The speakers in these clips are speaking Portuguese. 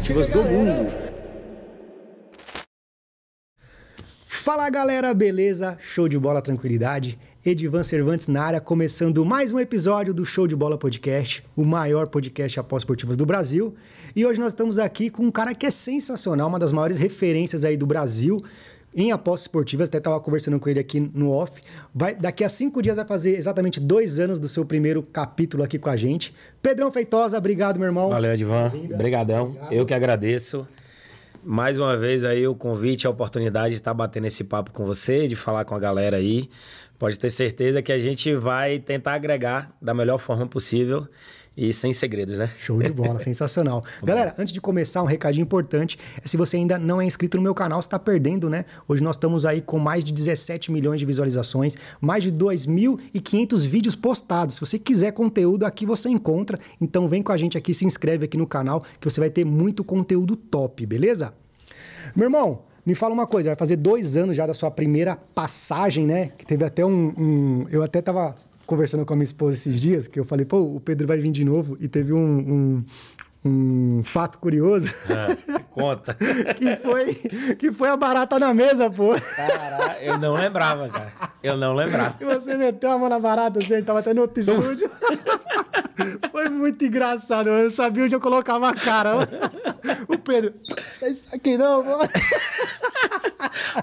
esportivas do mundo. Fala galera, beleza? Show de bola, tranquilidade? Edivan Cervantes na área, começando mais um episódio do Show de Bola Podcast, o maior podcast após esportivas do Brasil. E hoje nós estamos aqui com um cara que é sensacional, uma das maiores referências aí do Brasil, em apostas esportivas, até estava conversando com ele aqui no off. Vai, daqui a cinco dias vai fazer exatamente dois anos do seu primeiro capítulo aqui com a gente. Pedrão Feitosa, obrigado, meu irmão. Valeu, Edvan. Obrigadão. Eu que agradeço. Mais uma vez aí o convite, a oportunidade de estar batendo esse papo com você, de falar com a galera aí. Pode ter certeza que a gente vai tentar agregar da melhor forma possível e sem segredos, né? Show de bola, sensacional. Galera, antes de começar, um recadinho importante é se você ainda não é inscrito no meu canal, você está perdendo, né? Hoje nós estamos aí com mais de 17 milhões de visualizações, mais de 2.500 vídeos postados. Se você quiser conteúdo aqui, você encontra. Então vem com a gente aqui, se inscreve aqui no canal, que você vai ter muito conteúdo top, beleza? Meu irmão, me fala uma coisa, vai fazer dois anos já da sua primeira passagem, né? Que teve até um. um eu até tava conversando com a minha esposa esses dias, que eu falei, pô, o Pedro vai vir de novo, e teve um, um um fato curioso. É, conta. que, foi, que foi a barata na mesa, pô. Caraca, eu não lembrava, cara. Eu não lembrava. E você meteu a mão na barata, assim, ele tava até no outro estúdio. foi muito engraçado. Eu sabia onde eu colocava a cara. o Pedro, você tá aqui não, pô?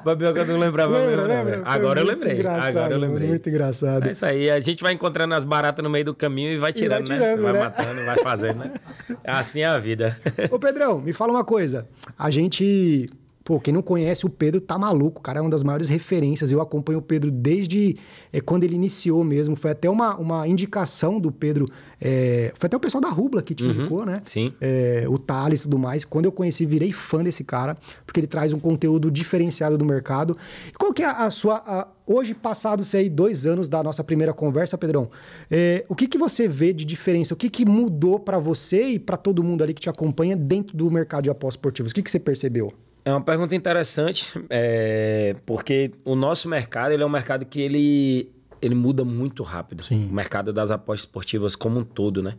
Babel, eu não lembrava lembra, mesmo. Lembra? Agora eu lembrei. Agora eu lembrei. Muito engraçado. É isso aí. A gente vai encontrando as baratas no meio do caminho e vai tirando, vai né? tirando né? né? Vai matando, vai fazendo, né? assim é a vida. Ô, Pedrão, me fala uma coisa. A gente Pô, quem não conhece o Pedro tá maluco, o cara é uma das maiores referências. Eu acompanho o Pedro desde é, quando ele iniciou mesmo. Foi até uma, uma indicação do Pedro. É, foi até o pessoal da Rubla que te uhum, indicou, né? Sim. É, o Thales e tudo mais. Quando eu conheci, virei fã desse cara, porque ele traz um conteúdo diferenciado do mercado. Qual que é a, a sua. A, hoje, passados aí dois anos da nossa primeira conversa, Pedrão, o que, que você vê de diferença? O que, que mudou para você e para todo mundo ali que te acompanha dentro do mercado de apostas esportivas? O que, que você percebeu? É uma pergunta interessante, é, porque o nosso mercado ele é um mercado que ele, ele muda muito rápido. Sim. O mercado das apostas esportivas como um todo, né?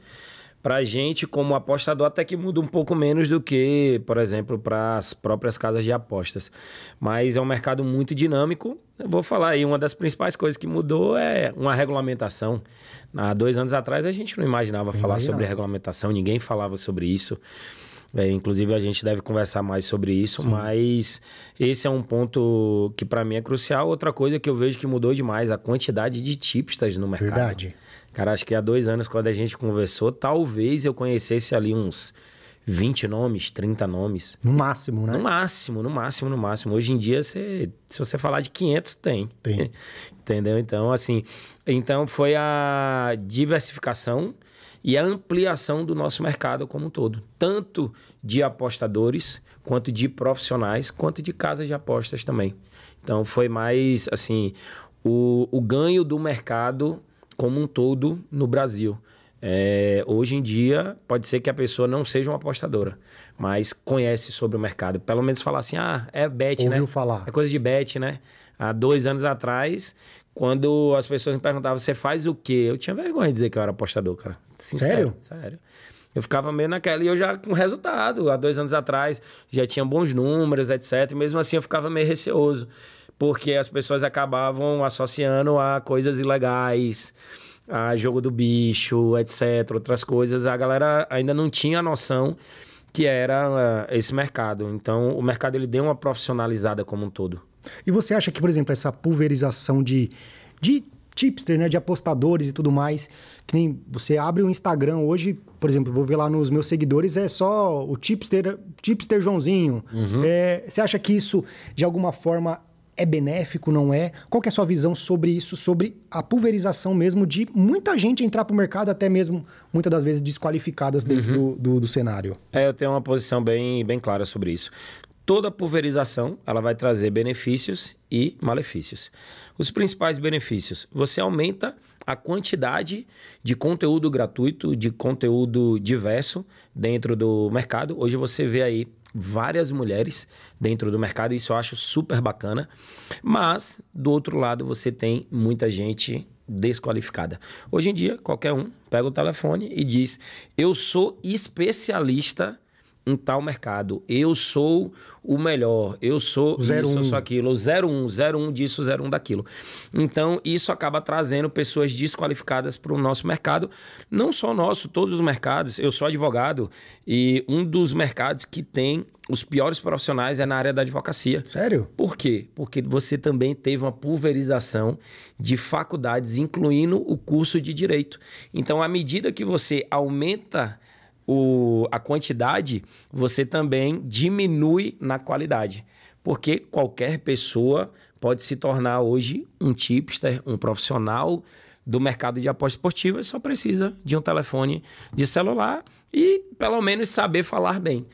a gente, como apostador, até que muda um pouco menos do que, por exemplo, para as próprias casas de apostas. Mas é um mercado muito dinâmico. Eu vou falar aí, uma das principais coisas que mudou é uma regulamentação. Há dois anos atrás, a gente não imaginava não falar imaginava. sobre regulamentação, ninguém falava sobre isso. É, inclusive a gente deve conversar mais sobre isso, Sim. mas esse é um ponto que para mim é crucial. Outra coisa que eu vejo que mudou demais, a quantidade de tipstas no mercado. Verdade. Cara, acho que há dois anos, quando a gente conversou, talvez eu conhecesse ali uns 20 nomes, 30 nomes. No máximo, né? No máximo, no máximo, no máximo. Hoje em dia, você, se você falar de 500, tem. Tem. Entendeu? Então, assim... Então, foi a diversificação e a ampliação do nosso mercado como um todo, tanto de apostadores, quanto de profissionais, quanto de casas de apostas também. Então foi mais assim o, o ganho do mercado como um todo no Brasil. É, hoje em dia, pode ser que a pessoa não seja uma apostadora, mas conhece sobre o mercado. Pelo menos falar assim, ah, é bet, né? Ouviu né? falar. É coisa de bet, né? Há dois anos atrás, quando as pessoas me perguntavam, você faz o quê? Eu tinha vergonha de dizer que eu era apostador, cara. Sincero, sério? Sério. Eu ficava meio naquela. E eu já com resultado, há dois anos atrás, já tinha bons números, etc. E mesmo assim eu ficava meio receoso, porque as pessoas acabavam associando a coisas ilegais, a jogo do bicho, etc. Outras coisas. A galera ainda não tinha a noção que era ah, esse mercado. Então o mercado ele deu uma profissionalizada como um todo. E você acha que, por exemplo, essa pulverização de, de tipster, né, de apostadores e tudo mais, que nem você abre o Instagram hoje, por exemplo, vou ver lá nos meus seguidores, é só o tipster, tipster Joãozinho. Uhum. É, você acha que isso, de alguma forma, é benéfico, não é? Qual é a sua visão sobre isso, sobre a pulverização mesmo de muita gente entrar para o mercado, até mesmo muitas das vezes desqualificadas dentro uhum. do, do, do, cenário? É, eu tenho uma posição bem, bem clara sobre isso. Toda pulverização ela vai trazer benefícios e malefícios. Os principais benefícios: você aumenta a quantidade de conteúdo gratuito, de conteúdo diverso dentro do mercado. Hoje você vê aí várias mulheres dentro do mercado, e isso eu acho super bacana. Mas do outro lado você tem muita gente desqualificada. Hoje em dia, qualquer um pega o telefone e diz: "Eu sou especialista em tal mercado. Eu sou o melhor, eu sou zero isso, um. eu sou aquilo, 01, 01 disso, 01 daquilo. Então, isso acaba trazendo pessoas desqualificadas para o nosso mercado, não só nosso, todos os mercados. Eu sou advogado e um dos mercados que tem os piores profissionais é na área da advocacia. Sério? Por quê? Porque você também teve uma pulverização de faculdades, incluindo o curso de direito. Então, à medida que você aumenta o, a quantidade, você também diminui na qualidade. Porque qualquer pessoa pode se tornar hoje um tipster, um profissional do mercado de aposta esportiva, só precisa de um telefone de celular e pelo menos saber falar bem.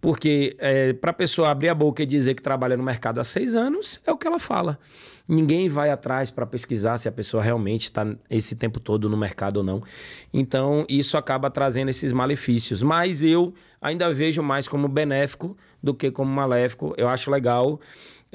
Porque é, eh, para a pessoa abrir a boca e dizer que trabalha no mercado há seis anos, é o que ela fala ninguém vai atrás para pesquisar se a pessoa realmente está esse tempo todo no mercado ou não. Então, isso acaba trazendo esses malefícios. Mas eu ainda vejo mais como benéfico do que como maléfico. Eu acho legal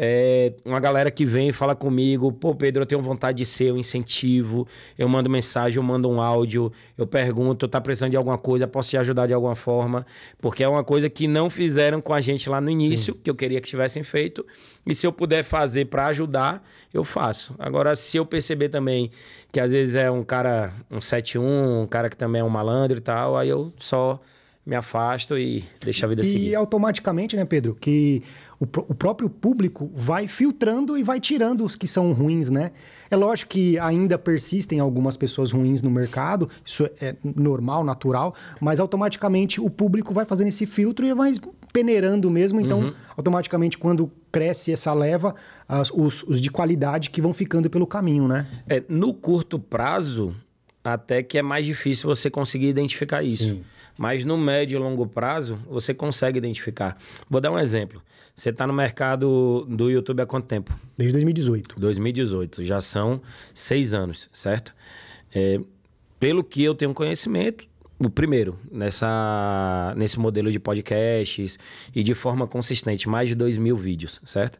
é, uma galera que vem e fala comigo, pô, Pedro, eu tenho vontade de ser, eu incentivo, eu mando mensagem, eu mando um áudio, eu pergunto, tá precisando de alguma coisa, posso te ajudar de alguma forma? Porque é uma coisa que não fizeram com a gente lá no início, Sim. que eu queria que tivessem feito, e se eu puder fazer para ajudar, eu faço. Agora, se eu perceber também que às vezes é um cara, um 7-1, um cara que também é um malandro e tal, aí eu só me afasto e deixo a vida e seguir. E automaticamente, né, Pedro, que o, o, próprio público vai filtrando e vai tirando os que são ruins, né? É lógico que ainda persistem algumas pessoas ruins no mercado, isso é normal, natural, mas automaticamente o público vai fazendo esse filtro e vai peneirando mesmo, então uhum. automaticamente quando cresce essa leva, as, os, os, de qualidade que vão ficando pelo caminho, né? É, no curto prazo, até que é mais difícil você conseguir identificar isso. Sim. Mas no médio e longo prazo, você consegue identificar. Vou dar um exemplo. Você está no mercado do YouTube há quanto tempo? Desde 2018. 2018. Já são seis anos, certo? É, pelo que eu tenho conhecimento, o primeiro nessa, nesse modelo de podcasts e de forma consistente, mais de 2 mil vídeos, certo?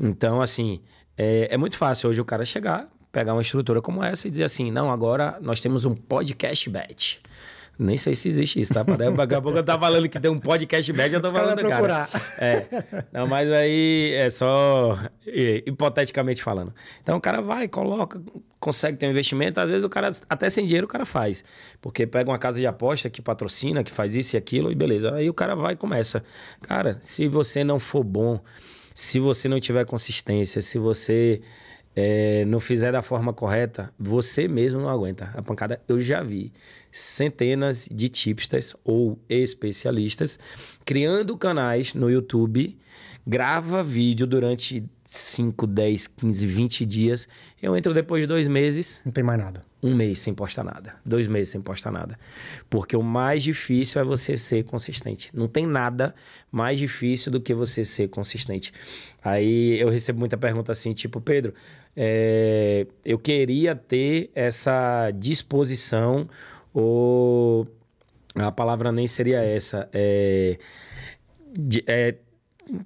Então, assim, é, é muito fácil hoje o cara chegar, pegar uma estrutura como essa e dizer assim: não, agora nós temos um podcast bet. Nem sei se existe isso, tá? Daqui a pouco eu tá falando que tem um podcast médio, eu tô Os falando, cara. Procurar. É. Não, mas aí é só é, hipoteticamente falando. Então o cara vai, coloca, consegue ter um investimento. Às vezes o cara, até sem dinheiro, o cara faz. Porque pega uma casa de aposta que patrocina, que faz isso e aquilo, e beleza. Aí o cara vai e começa. Cara, se você não for bom, se você não tiver consistência, se você é, não fizer da forma correta, você mesmo não aguenta a pancada. Eu já vi centenas de tipistas ou especialistas criando canais no YouTube, grava vídeo durante 5, 10, 15, 20 dias. Eu entro depois de dois meses. Não tem mais nada um mês sem postar nada, dois meses sem postar nada. Porque o mais difícil é você ser consistente. Não tem nada mais difícil do que você ser consistente. Aí eu recebo muita pergunta assim, tipo, Pedro, é, eu queria ter essa disposição, ou a palavra nem seria essa, é, de, é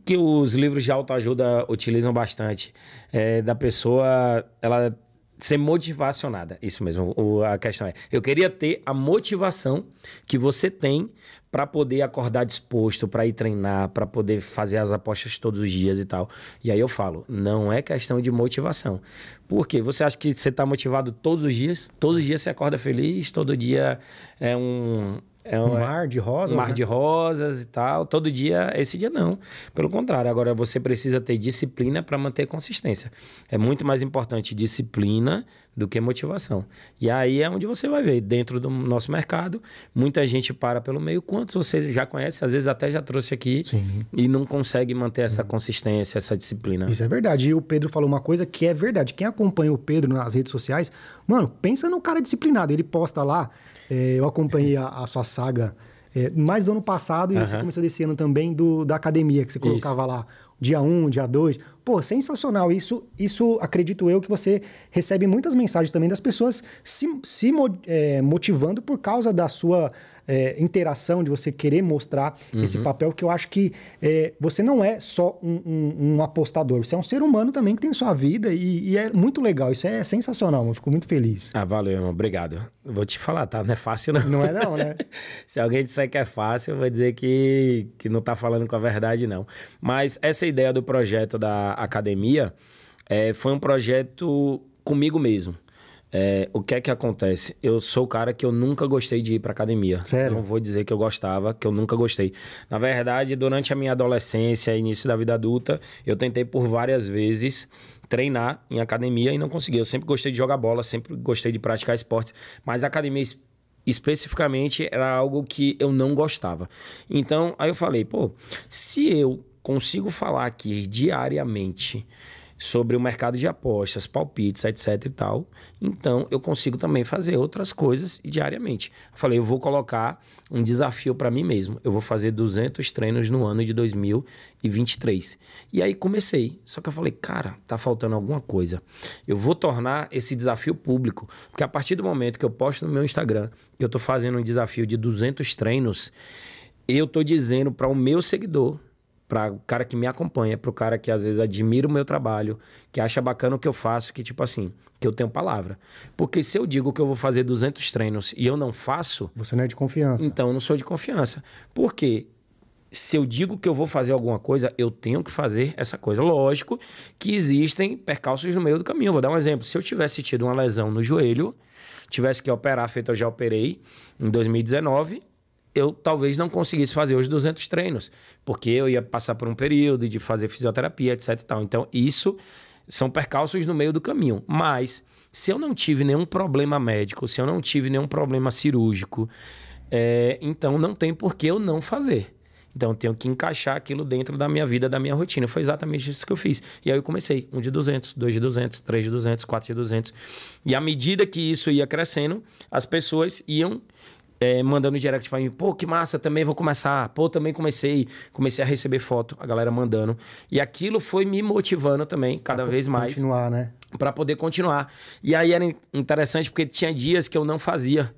que os livros de autoajuda utilizam bastante, é, da pessoa, ela ser motivacionada. Isso mesmo. O, a questão é: eu queria ter a motivação que você tem para poder acordar disposto, para ir treinar, para poder fazer as apostas todos os dias e tal. E aí eu falo: não é questão de motivação. Por quê? Você acha que você está motivado todos os dias? Todos os dias você acorda feliz, todo dia é um é um mar de rosas? mar né? de rosas e tal. Todo dia, esse dia não. Pelo contrário, agora você precisa ter disciplina para manter consistência. É muito mais importante disciplina do que motivação. E aí é onde você vai ver, dentro do nosso mercado, muita gente para pelo meio. Quantos você já conhece, às vezes até já trouxe aqui Sim. e não consegue manter essa consistência, essa disciplina. Isso é verdade. E o Pedro falou uma coisa que é verdade. Quem acompanha o Pedro nas redes sociais, mano, pensa no cara disciplinado. Ele posta lá é, eu acompanhei a, a sua saga é, mais do ano passado e uhum. você começou desse ano também do, da academia, que você colocava isso. lá dia 1, um, dia 2. Pô, sensacional. Isso, isso acredito eu que você recebe muitas mensagens também das pessoas se, se é, motivando por causa da sua é, interação, de você querer mostrar uhum. esse papel, que eu acho que é, você não é só um, um, um, apostador, você é um ser humano também que tem sua vida e, e é muito legal. Isso é sensacional, eu fico muito feliz. Ah, valeu, irmão. Obrigado. Vou te falar, tá? Não é fácil, não. Não é não, né? Se alguém disser que é fácil, eu vou dizer que, que não tá falando com a verdade, não. Mas essa ideia do projeto da academia é, foi um projeto comigo mesmo. É, o que é que acontece? Eu sou o cara que eu nunca gostei de ir para academia. Sério? Não vou dizer que eu gostava, que eu nunca gostei. Na verdade, durante a minha adolescência, início da vida adulta, eu tentei por várias vezes treinar em academia e não consegui. Eu sempre gostei de jogar bola, sempre gostei de praticar esportes, mas academia especificamente era algo que eu não gostava. Então, aí eu falei, pô, se eu consigo falar aqui diariamente sobre o mercado de apostas, palpites, etc e tal. Então, eu consigo também fazer outras coisas diariamente. falei, eu vou colocar um desafio para mim mesmo. Eu vou fazer 200 treinos no ano de 2023. E aí comecei. Só que eu falei, cara, tá faltando alguma coisa. Eu vou tornar esse desafio público, porque a partir do momento que eu posto no meu Instagram que eu tô fazendo um desafio de 200 treinos, eu tô dizendo para o meu seguidor para o cara que me acompanha, para o cara que às vezes admira o meu trabalho, que acha bacana o que eu faço, que tipo assim, que eu tenho palavra. Porque se eu digo que eu vou fazer 200 treinos e eu não faço, você não é de confiança. Então eu não sou de confiança. Porque se eu digo que eu vou fazer alguma coisa, eu tenho que fazer essa coisa. Lógico que existem percalços no meio do caminho. Vou dar um exemplo. Se eu tivesse tido uma lesão no joelho, tivesse que operar, feito eu já operei em 2019, eu talvez não conseguisse fazer os 200 treinos, porque eu ia passar por um período de fazer fisioterapia, etc. Tal. Então, isso são percalços no meio do caminho. Mas, se eu não tive nenhum problema médico, se eu não tive nenhum problema cirúrgico, é, então não tem por que eu não fazer. Então, eu tenho que encaixar aquilo dentro da minha vida, da minha rotina. Foi exatamente isso que eu fiz. E aí eu comecei, um de 200, dois de 200, três de 200, quatro de 200. E à medida que isso ia crescendo, as pessoas iam é, mandando direct pra mim, pô, que massa, também vou começar. Pô, também comecei. Comecei a receber foto, a galera mandando. E aquilo foi me motivando também, cada pra vez mais. Continuar, né? Pra poder continuar. E aí era interessante porque tinha dias que eu não fazia.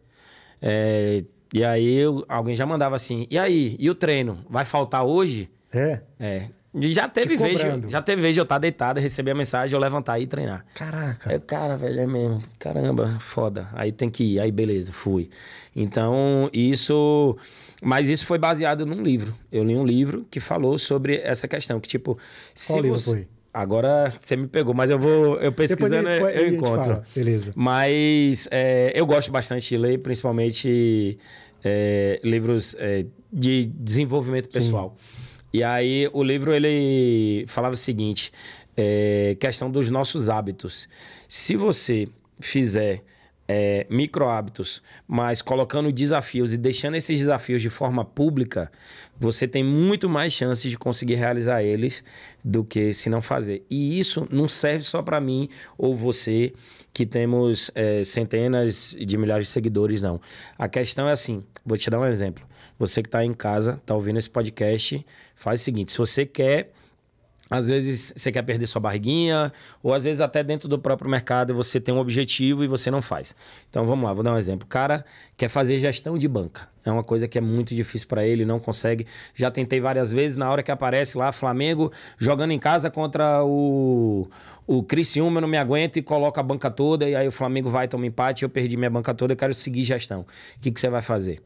É, e aí eu, alguém já mandava assim: e aí, e o treino? Vai faltar hoje? É. É. Já teve vez, já teve vez de eu estar tá deitado, receber a mensagem, eu levantar e treinar. Caraca. É, cara, velho, é mesmo. Caramba, foda. Aí tem que ir. Aí beleza, fui. Então, isso mas isso foi baseado num livro. Eu li um livro que falou sobre essa questão, que tipo, Qual se livro você... foi? Agora você me pegou, mas eu vou. Eu pesquisando, eu, encontro. Beleza. Mas é, eu gosto bastante de ler, principalmente é, livros é, de desenvolvimento pessoal. Sim. E aí o livro ele falava o seguinte: é, questão dos nossos hábitos. Se você fizer é, micro hábitos, mas colocando desafios e deixando esses desafios de forma pública, você tem muito mais chances de conseguir realizar eles do que se não fazer. E isso não serve só para mim ou você que temos é, centenas de milhares de seguidores, não. A questão é assim: vou te dar um exemplo. Você que está em casa, está ouvindo esse podcast, faz o seguinte: se você quer às vezes você quer perder sua barriguinha, ou às vezes até dentro do próprio mercado você tem um objetivo e você não faz. Então vamos lá, vou dar um exemplo. O cara quer fazer gestão de banca. É uma coisa que é muito difícil para ele, não consegue. Já tentei várias vezes, na hora que aparece lá Flamengo jogando em casa contra o, o Criciúma, eu não me aguento e coloca a banca toda, e aí o Flamengo vai, toma empate, eu perdi minha banca toda, eu quero seguir gestão. O que, que você vai fazer?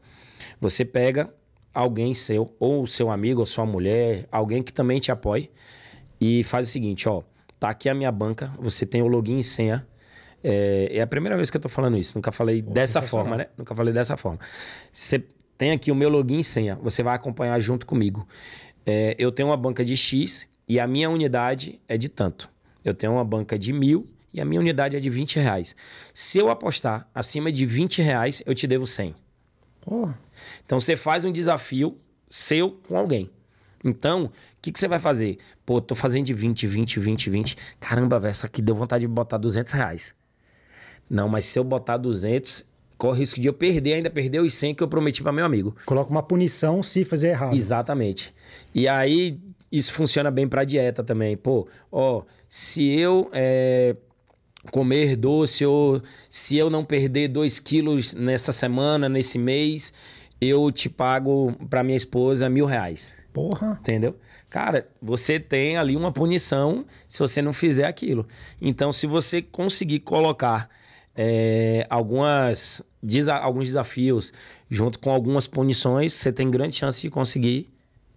Você pega alguém seu, ou seu amigo, ou sua mulher, alguém que também te apoie, e faz o seguinte: ó, tá aqui a minha banca, você tem o login e senha. É, é a primeira vez que eu tô falando isso, nunca falei dessa forma, né? Nunca falei dessa forma. Você tem aqui o meu login e senha, você vai acompanhar junto comigo. É, eu tenho uma banca de X e a minha unidade é de tanto. Eu tenho uma banca de mil e a minha unidade é de 20 reais. Se eu apostar acima de 20 reais, eu te devo 100. Porra. Oh. Então você faz um desafio seu com alguém. Então, o que, que você vai fazer? Pô, tô fazendo de 20, 20, 20, 20. Caramba, velho, essa aqui deu vontade de botar 200 reais. Não, mas se eu botar 200, corre o risco de eu perder, ainda perder os 100 que eu prometi para meu amigo. Coloca uma punição se fazer errado. Exatamente. E aí, isso funciona bem para dieta também. Pô, ó, se eu é, comer doce ou se eu não perder 2 quilos nessa semana, nesse mês, eu te pago para minha esposa mil reais. Porra. Entendeu? Cara, você tem ali uma punição se você não fizer aquilo. Então, se você conseguir colocar é, algumas, desa alguns desafios junto com algumas punições, você tem grande chance de conseguir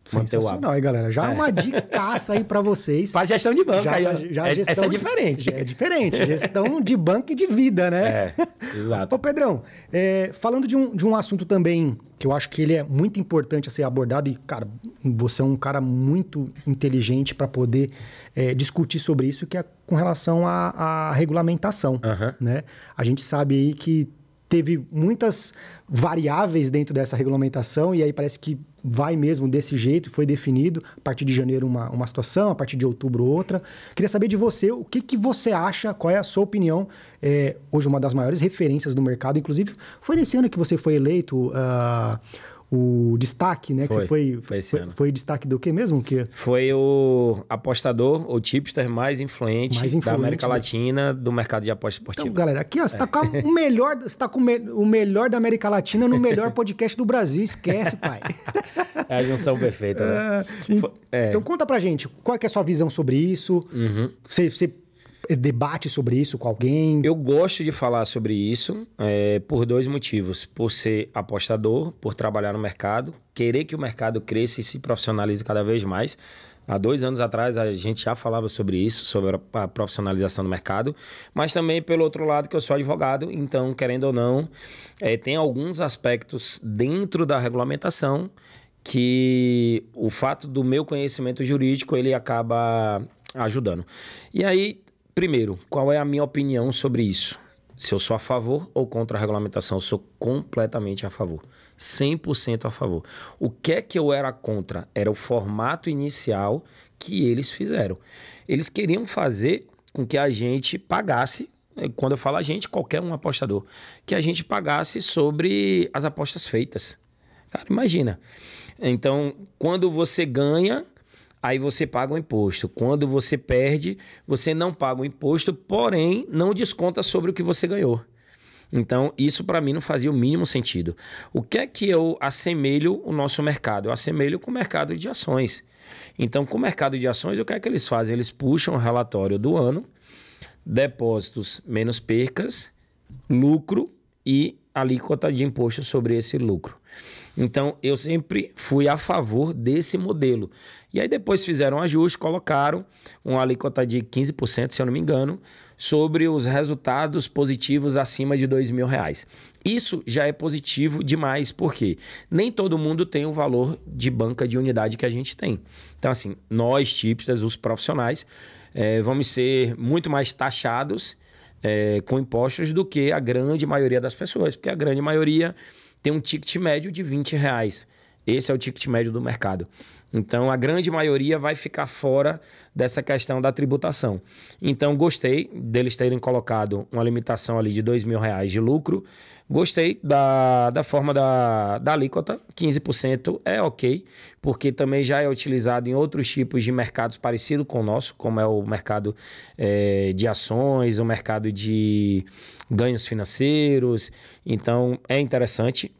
Sensacional, aí, galera. Já é. uma dicaça aí para vocês. Para gestão de banco. Já, aí, já é, gestão essa é diferente. De, é diferente. Gestão de banco e de vida, né? É, exato. Ô, Pedrão, é, falando de um, de um assunto também que eu acho que ele é muito importante a ser abordado e, cara, você é um cara muito inteligente para poder é, discutir sobre isso, que é com relação à, à regulamentação, uhum. né? A gente sabe aí que teve muitas variáveis dentro dessa regulamentação e aí parece que vai mesmo desse jeito, foi definido, a partir de janeiro uma, uma situação, a partir de outubro outra. Queria saber de você, o que, que você acha, qual é a sua opinião, é, hoje uma das maiores referências do mercado, inclusive foi nesse ano que você foi eleito... Uh, o destaque, né? Foi, que foi, foi, foi, foi, destaque do que mesmo? Que... Foi o apostador, o tipster mais influente, mais influente da América né? Latina do mercado de apostas esportivas. Então, galera, aqui ó, você tá com o melhor, você tá com o melhor da América Latina no melhor podcast do Brasil. Esquece, pai. Né? é a junção perfeita, né? É, então conta pra gente, qual é, a sua visão sobre isso? Uhum. Você, você é, debate sobre isso com alguém? Eu gosto de falar sobre isso é, por dois motivos. Por ser apostador, por trabalhar no mercado, querer que o mercado cresça e se profissionalize cada vez mais. Há dois anos atrás a gente já falava sobre isso, sobre a profissionalização do mercado, mas também pelo outro lado que eu sou advogado, então, querendo ou não, é, tem alguns aspectos dentro da regulamentação que o fato do meu conhecimento jurídico ele acaba ajudando. E aí Primeiro, qual é a minha opinião sobre isso? Se eu sou a favor ou contra a regulamentação, eu sou completamente a favor. 100% a favor. O que é que eu era contra? Era o formato inicial que eles fizeram. Eles queriam fazer com que a gente pagasse, eh, quando eu falo a gente, qualquer um apostador, que a gente pagasse sobre as apostas feitas. Cara, imagina. Então, quando você ganha, aí você paga o imposto. Quando você perde, você não paga o imposto, porém não desconta sobre o que você ganhou. Então, isso para mim não fazia o mínimo sentido. O que é que eu assemelho o nosso mercado? Eu assemelho com o mercado de ações. Então, com o mercado de ações, o que é que eles fazem? Eles puxam o relatório do ano, depósitos menos percas, lucro e alíquota de imposto sobre esse lucro. Então, eu sempre fui a favor desse modelo. E aí, depois fizeram um ajuste, colocaram uma alíquota de 15%, se eu não me engano, sobre os resultados positivos acima de R$ reais. Isso já é positivo demais, porque nem todo mundo tem o valor de banca de unidade que a gente tem. Então, assim, nós, tipsters, os profissionais, é, vamos ser muito mais taxados é, com impostos do que a grande maioria das pessoas, porque a grande maioria tem um ticket médio de 20 reais. Esse é o ticket médio do mercado. Então, a grande maioria vai ficar fora dessa questão da tributação. Então, gostei deles terem colocado uma limitação ali de dois mil reais de lucro Gostei da, da forma da, da alíquota, 15% é ok, porque também já é utilizado em outros tipos de mercados parecido com o nosso, como é o mercado é, de ações, o mercado de ganhos financeiros. Então é interessante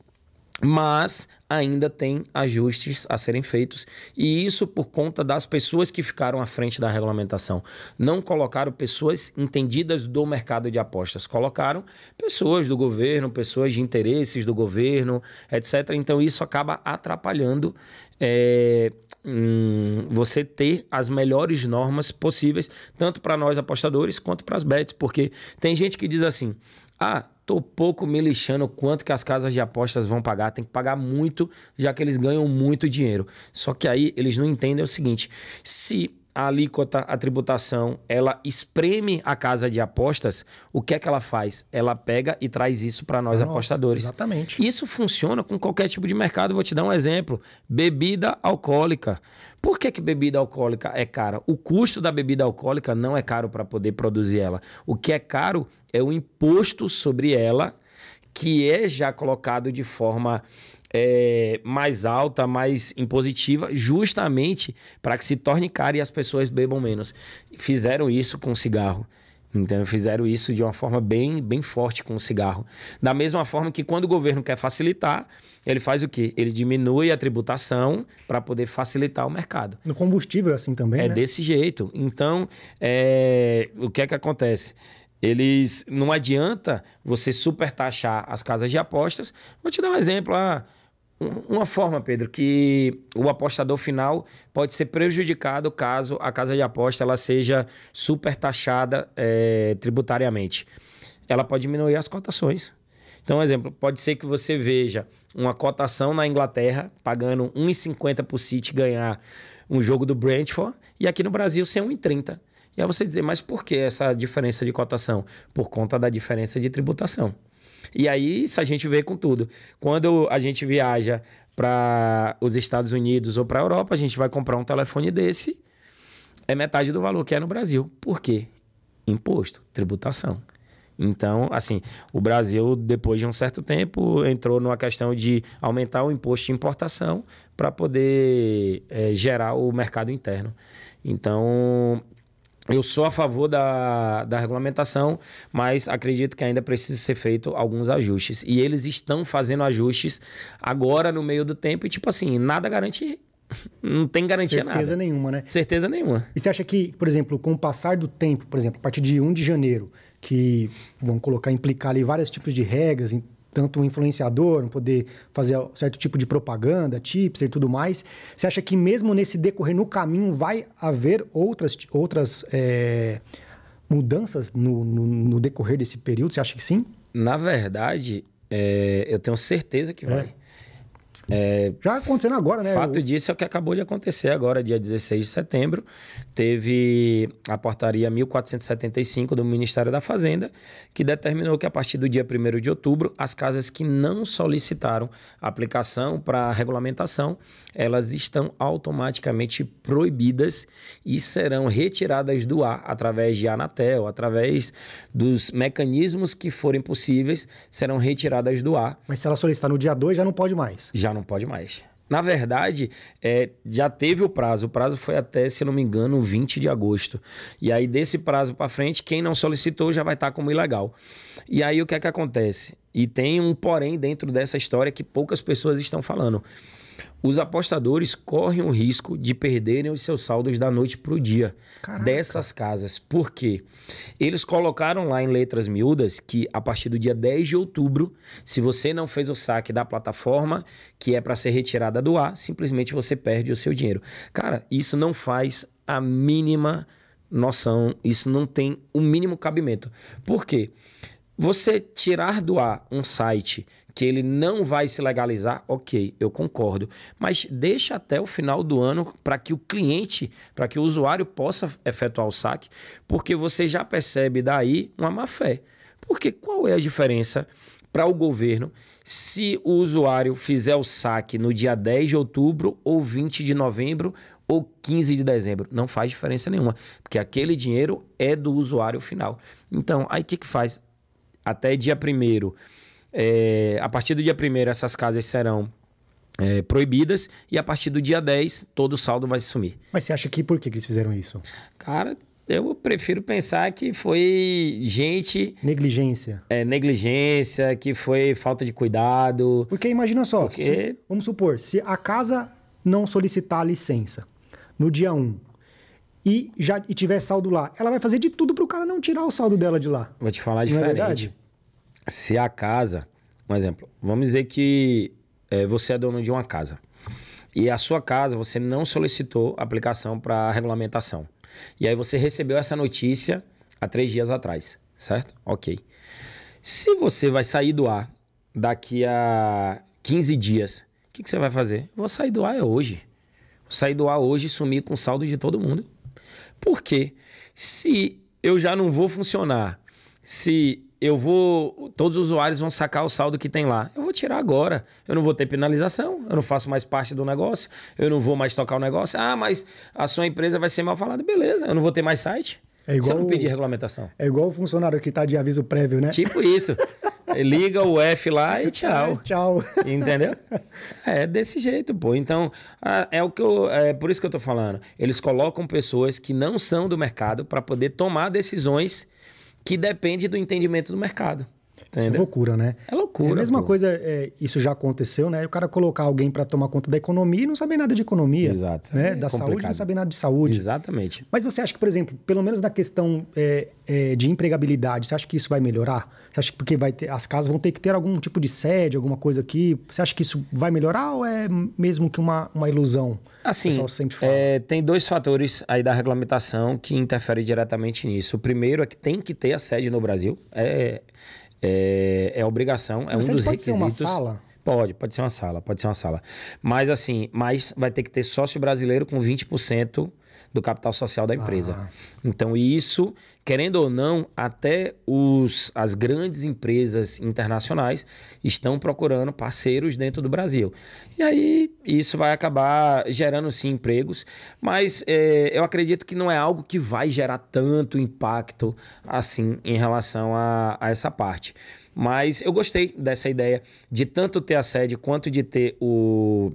mas ainda tem ajustes a serem feitos e isso por conta das pessoas que ficaram à frente da regulamentação. Não colocaram pessoas entendidas do mercado de apostas, colocaram pessoas do governo, pessoas de interesses do governo, etc. Então isso acaba atrapalhando é, hum, você ter as melhores normas possíveis, tanto para nós apostadores quanto para as bets, porque tem gente que diz assim: ah, Tô pouco me lixando quanto que as casas de apostas vão pagar. Tem que pagar muito, já que eles ganham muito dinheiro. Só que aí eles não entendem o seguinte: se a alíquota, a tributação, ela espreme a casa de apostas, o que é que ela faz? Ela pega e traz isso para nós Nossa, apostadores. Exatamente. Isso funciona com qualquer tipo de mercado. Vou te dar um exemplo: bebida alcoólica. Por que, que bebida alcoólica é cara? O custo da bebida alcoólica não é caro para poder produzir ela. O que é caro é o imposto sobre ela, que é já colocado de forma é, mais alta, mais impositiva, justamente para que se torne cara e as pessoas bebam menos. Fizeram isso com o cigarro. Então, fizeram isso de uma forma bem, bem forte com o cigarro. Da mesma forma que quando o governo quer facilitar, ele faz o quê? Ele diminui a tributação para poder facilitar o mercado. No combustível é assim também, É né? desse jeito. Então, é... o que é que acontece? Eles... Não adianta você supertaxar as casas de apostas. Vou te dar um exemplo. Ah, uma forma, Pedro, que o apostador final pode ser prejudicado caso a casa de aposta ela seja supertaxada é, eh, tributariamente. Ela pode diminuir as cotações. Então, um exemplo, pode ser que você veja uma cotação na Inglaterra pagando 1,50 por City ganhar um jogo do Brentford e aqui no Brasil ser 1,30. E aí você dizer, mas por que essa diferença de cotação? Por conta da diferença de tributação. E aí isso a gente vê com tudo. Quando a gente viaja para os Estados Unidos ou para a Europa, a gente vai comprar um telefone desse, é metade do valor que é no Brasil. Por quê? Imposto, tributação. Então, assim, o Brasil, depois de um certo tempo, entrou numa questão de aumentar o imposto de importação para poder é, gerar o mercado interno. Então, eu sou a favor da, da regulamentação, mas acredito que ainda precisa ser feito alguns ajustes. E eles estão fazendo ajustes agora no meio do tempo e, tipo assim, nada garante. Não tem garantia Certeza nada. Certeza nenhuma, né? Certeza nenhuma. E você acha que, por exemplo, com o passar do tempo, por exemplo, a partir de 1 de janeiro, que vão colocar, implicar ali vários tipos de regras, tanto um influenciador, não poder fazer certo tipo de propaganda, tips e tudo mais. Você acha que mesmo nesse decorrer, no caminho, vai haver outras, outras é, mudanças no, no, no, decorrer desse período? Você acha que sim? Na verdade, é, eu tenho certeza que é. vai. É, Já acontecendo agora, né? Fato Eu... disso é o que acabou de acontecer agora, dia 16 de setembro. Teve a portaria 1475 do Ministério da Fazenda, que determinou que a partir do dia 1 de outubro, as casas que não solicitaram aplicação para regulamentação, elas estão automaticamente proibidas e serão retiradas do ar através de Anatel, através dos mecanismos que forem possíveis, serão retiradas do ar. Mas se ela solicitar no dia 2, já não pode mais. Já não pode mais. Na verdade, é, já teve o prazo. O prazo foi até, se não me engano, 20 de agosto. E aí, desse prazo para frente, quem não solicitou já vai estar tá como ilegal. E aí, o que é que acontece? E tem um porém dentro dessa história que poucas pessoas estão falando os apostadores correm o risco de perderem os seus saldos da noite para o dia Caraca. dessas casas. Por quê? Eles colocaram lá em letras miúdas que a partir do dia 10 de outubro, se você não fez o saque da plataforma, que é para ser retirada do ar, simplesmente você perde o seu dinheiro. Cara, isso não faz a mínima noção, isso não tem o mínimo cabimento. Por quê? Você tirar do ar um site que ele não vai se legalizar, ok, eu concordo. Mas deixa até o final do ano para que o cliente, para que o usuário possa efetuar o saque, porque você já percebe daí uma má fé. Porque qual é a diferença para o governo se o usuário fizer o saque no dia 10 de outubro ou 20 de novembro ou 15 de dezembro? Não faz diferença nenhuma, porque aquele dinheiro é do usuário final. Então, aí o que, que faz? Até dia primeiro é, a partir do dia 1 essas casas serão é, proibidas e a partir do dia 10 todo o saldo vai sumir. Mas você acha que por que, eles fizeram isso? Cara, eu prefiro pensar que foi gente. Negligência. É, negligência, que foi falta de cuidado. Porque imagina só, Porque... Se, vamos supor, se a casa não solicitar a licença no dia 1 e já e tiver saldo lá, ela vai fazer de tudo para o cara não tirar o saldo dela de lá. Vou te falar não é diferente. É se a casa, um exemplo, vamos dizer que é, você é dono de uma casa e a sua casa você não solicitou aplicação para regulamentação. E aí você recebeu essa notícia há três dias atrás, certo? Ok. Se você vai sair do ar daqui a 15 dias, o que, que você vai fazer? Vou sair do ar hoje. Vou sair do ar hoje e sumir com o saldo de todo mundo. Porque se eu já não vou funcionar, se eu vou. Todos os usuários vão sacar o saldo que tem lá. Eu vou tirar agora. Eu não vou ter penalização, eu não faço mais parte do negócio, eu não vou mais tocar o negócio. Ah, mas a sua empresa vai ser mal falada. Beleza, eu não vou ter mais site. É igual, se eu não pedir regulamentação. É igual o funcionário que está de aviso prévio, né? Tipo isso. Liga o F lá e tchau. É, tchau. Entendeu? É desse jeito, pô. Então, é o que eu, é por isso que eu tô falando. Eles colocam pessoas que não são do mercado para poder tomar decisões que depende do entendimento do mercado. Entendeu? É isso é loucura, né? É loucura. É a mesma pô. coisa, é, isso já aconteceu, né? O cara colocar alguém para tomar conta da economia e não saber nada de economia. Exato. Né? É da complicado. saúde não saber nada de saúde. Exatamente. Mas você acha que, por exemplo, pelo menos na questão é, é, de empregabilidade, você acha que isso vai melhorar? Você acha que porque vai ter, as casas vão ter que ter algum tipo de sede, alguma coisa aqui? Você acha que isso vai melhorar ou é mesmo que uma, uma ilusão? Assim, tem dois fatores aí da regulamentação que interferem diretamente nisso. O primeiro é que tem que ter a sede no Brasil. É, é, é obrigação, é um dos pode requisitos. Pode ser uma sala? Pode, pode ser uma sala, pode ser uma sala. Mas assim, mas vai ter que ter sócio brasileiro com 20% do capital social da empresa. Ah. Então, isso querendo ou não, até os, as grandes empresas internacionais estão procurando parceiros dentro do Brasil. E aí isso vai acabar gerando sim empregos, mas é, eu acredito que não é algo que vai gerar tanto impacto assim em relação a, a essa parte. Mas eu gostei dessa ideia de tanto ter a sede quanto de ter o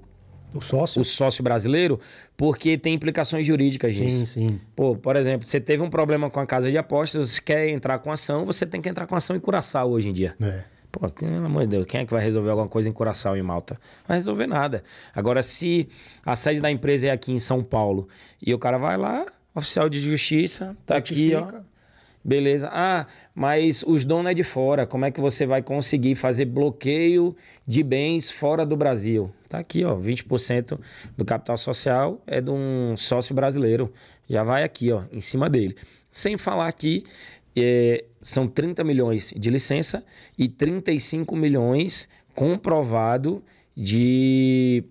o sócio. O sócio brasileiro, porque tem implicações jurídicas gente disso. Sim, sim. Pô, por exemplo, você teve um problema com a casa de apostas, você quer entrar com ação, você tem que entrar com ação em Curaçao hoje em dia. É. Pô, pelo amor de Deus, quem é que vai resolver alguma coisa em Curaçao em Malta? Não vai resolver nada. Agora, se a sede da empresa é aqui em São Paulo e o cara vai lá, oficial de justiça, tá aqui, ó Beleza. Ah, mas os donos é de fora. Como é que você vai conseguir fazer bloqueio de bens fora do Brasil? Tá aqui, ó. 20% do capital social é de um sócio brasileiro. Já vai aqui, ó, em cima dele. Sem falar que é, são 30 milhões de licença e 35 milhões comprovado de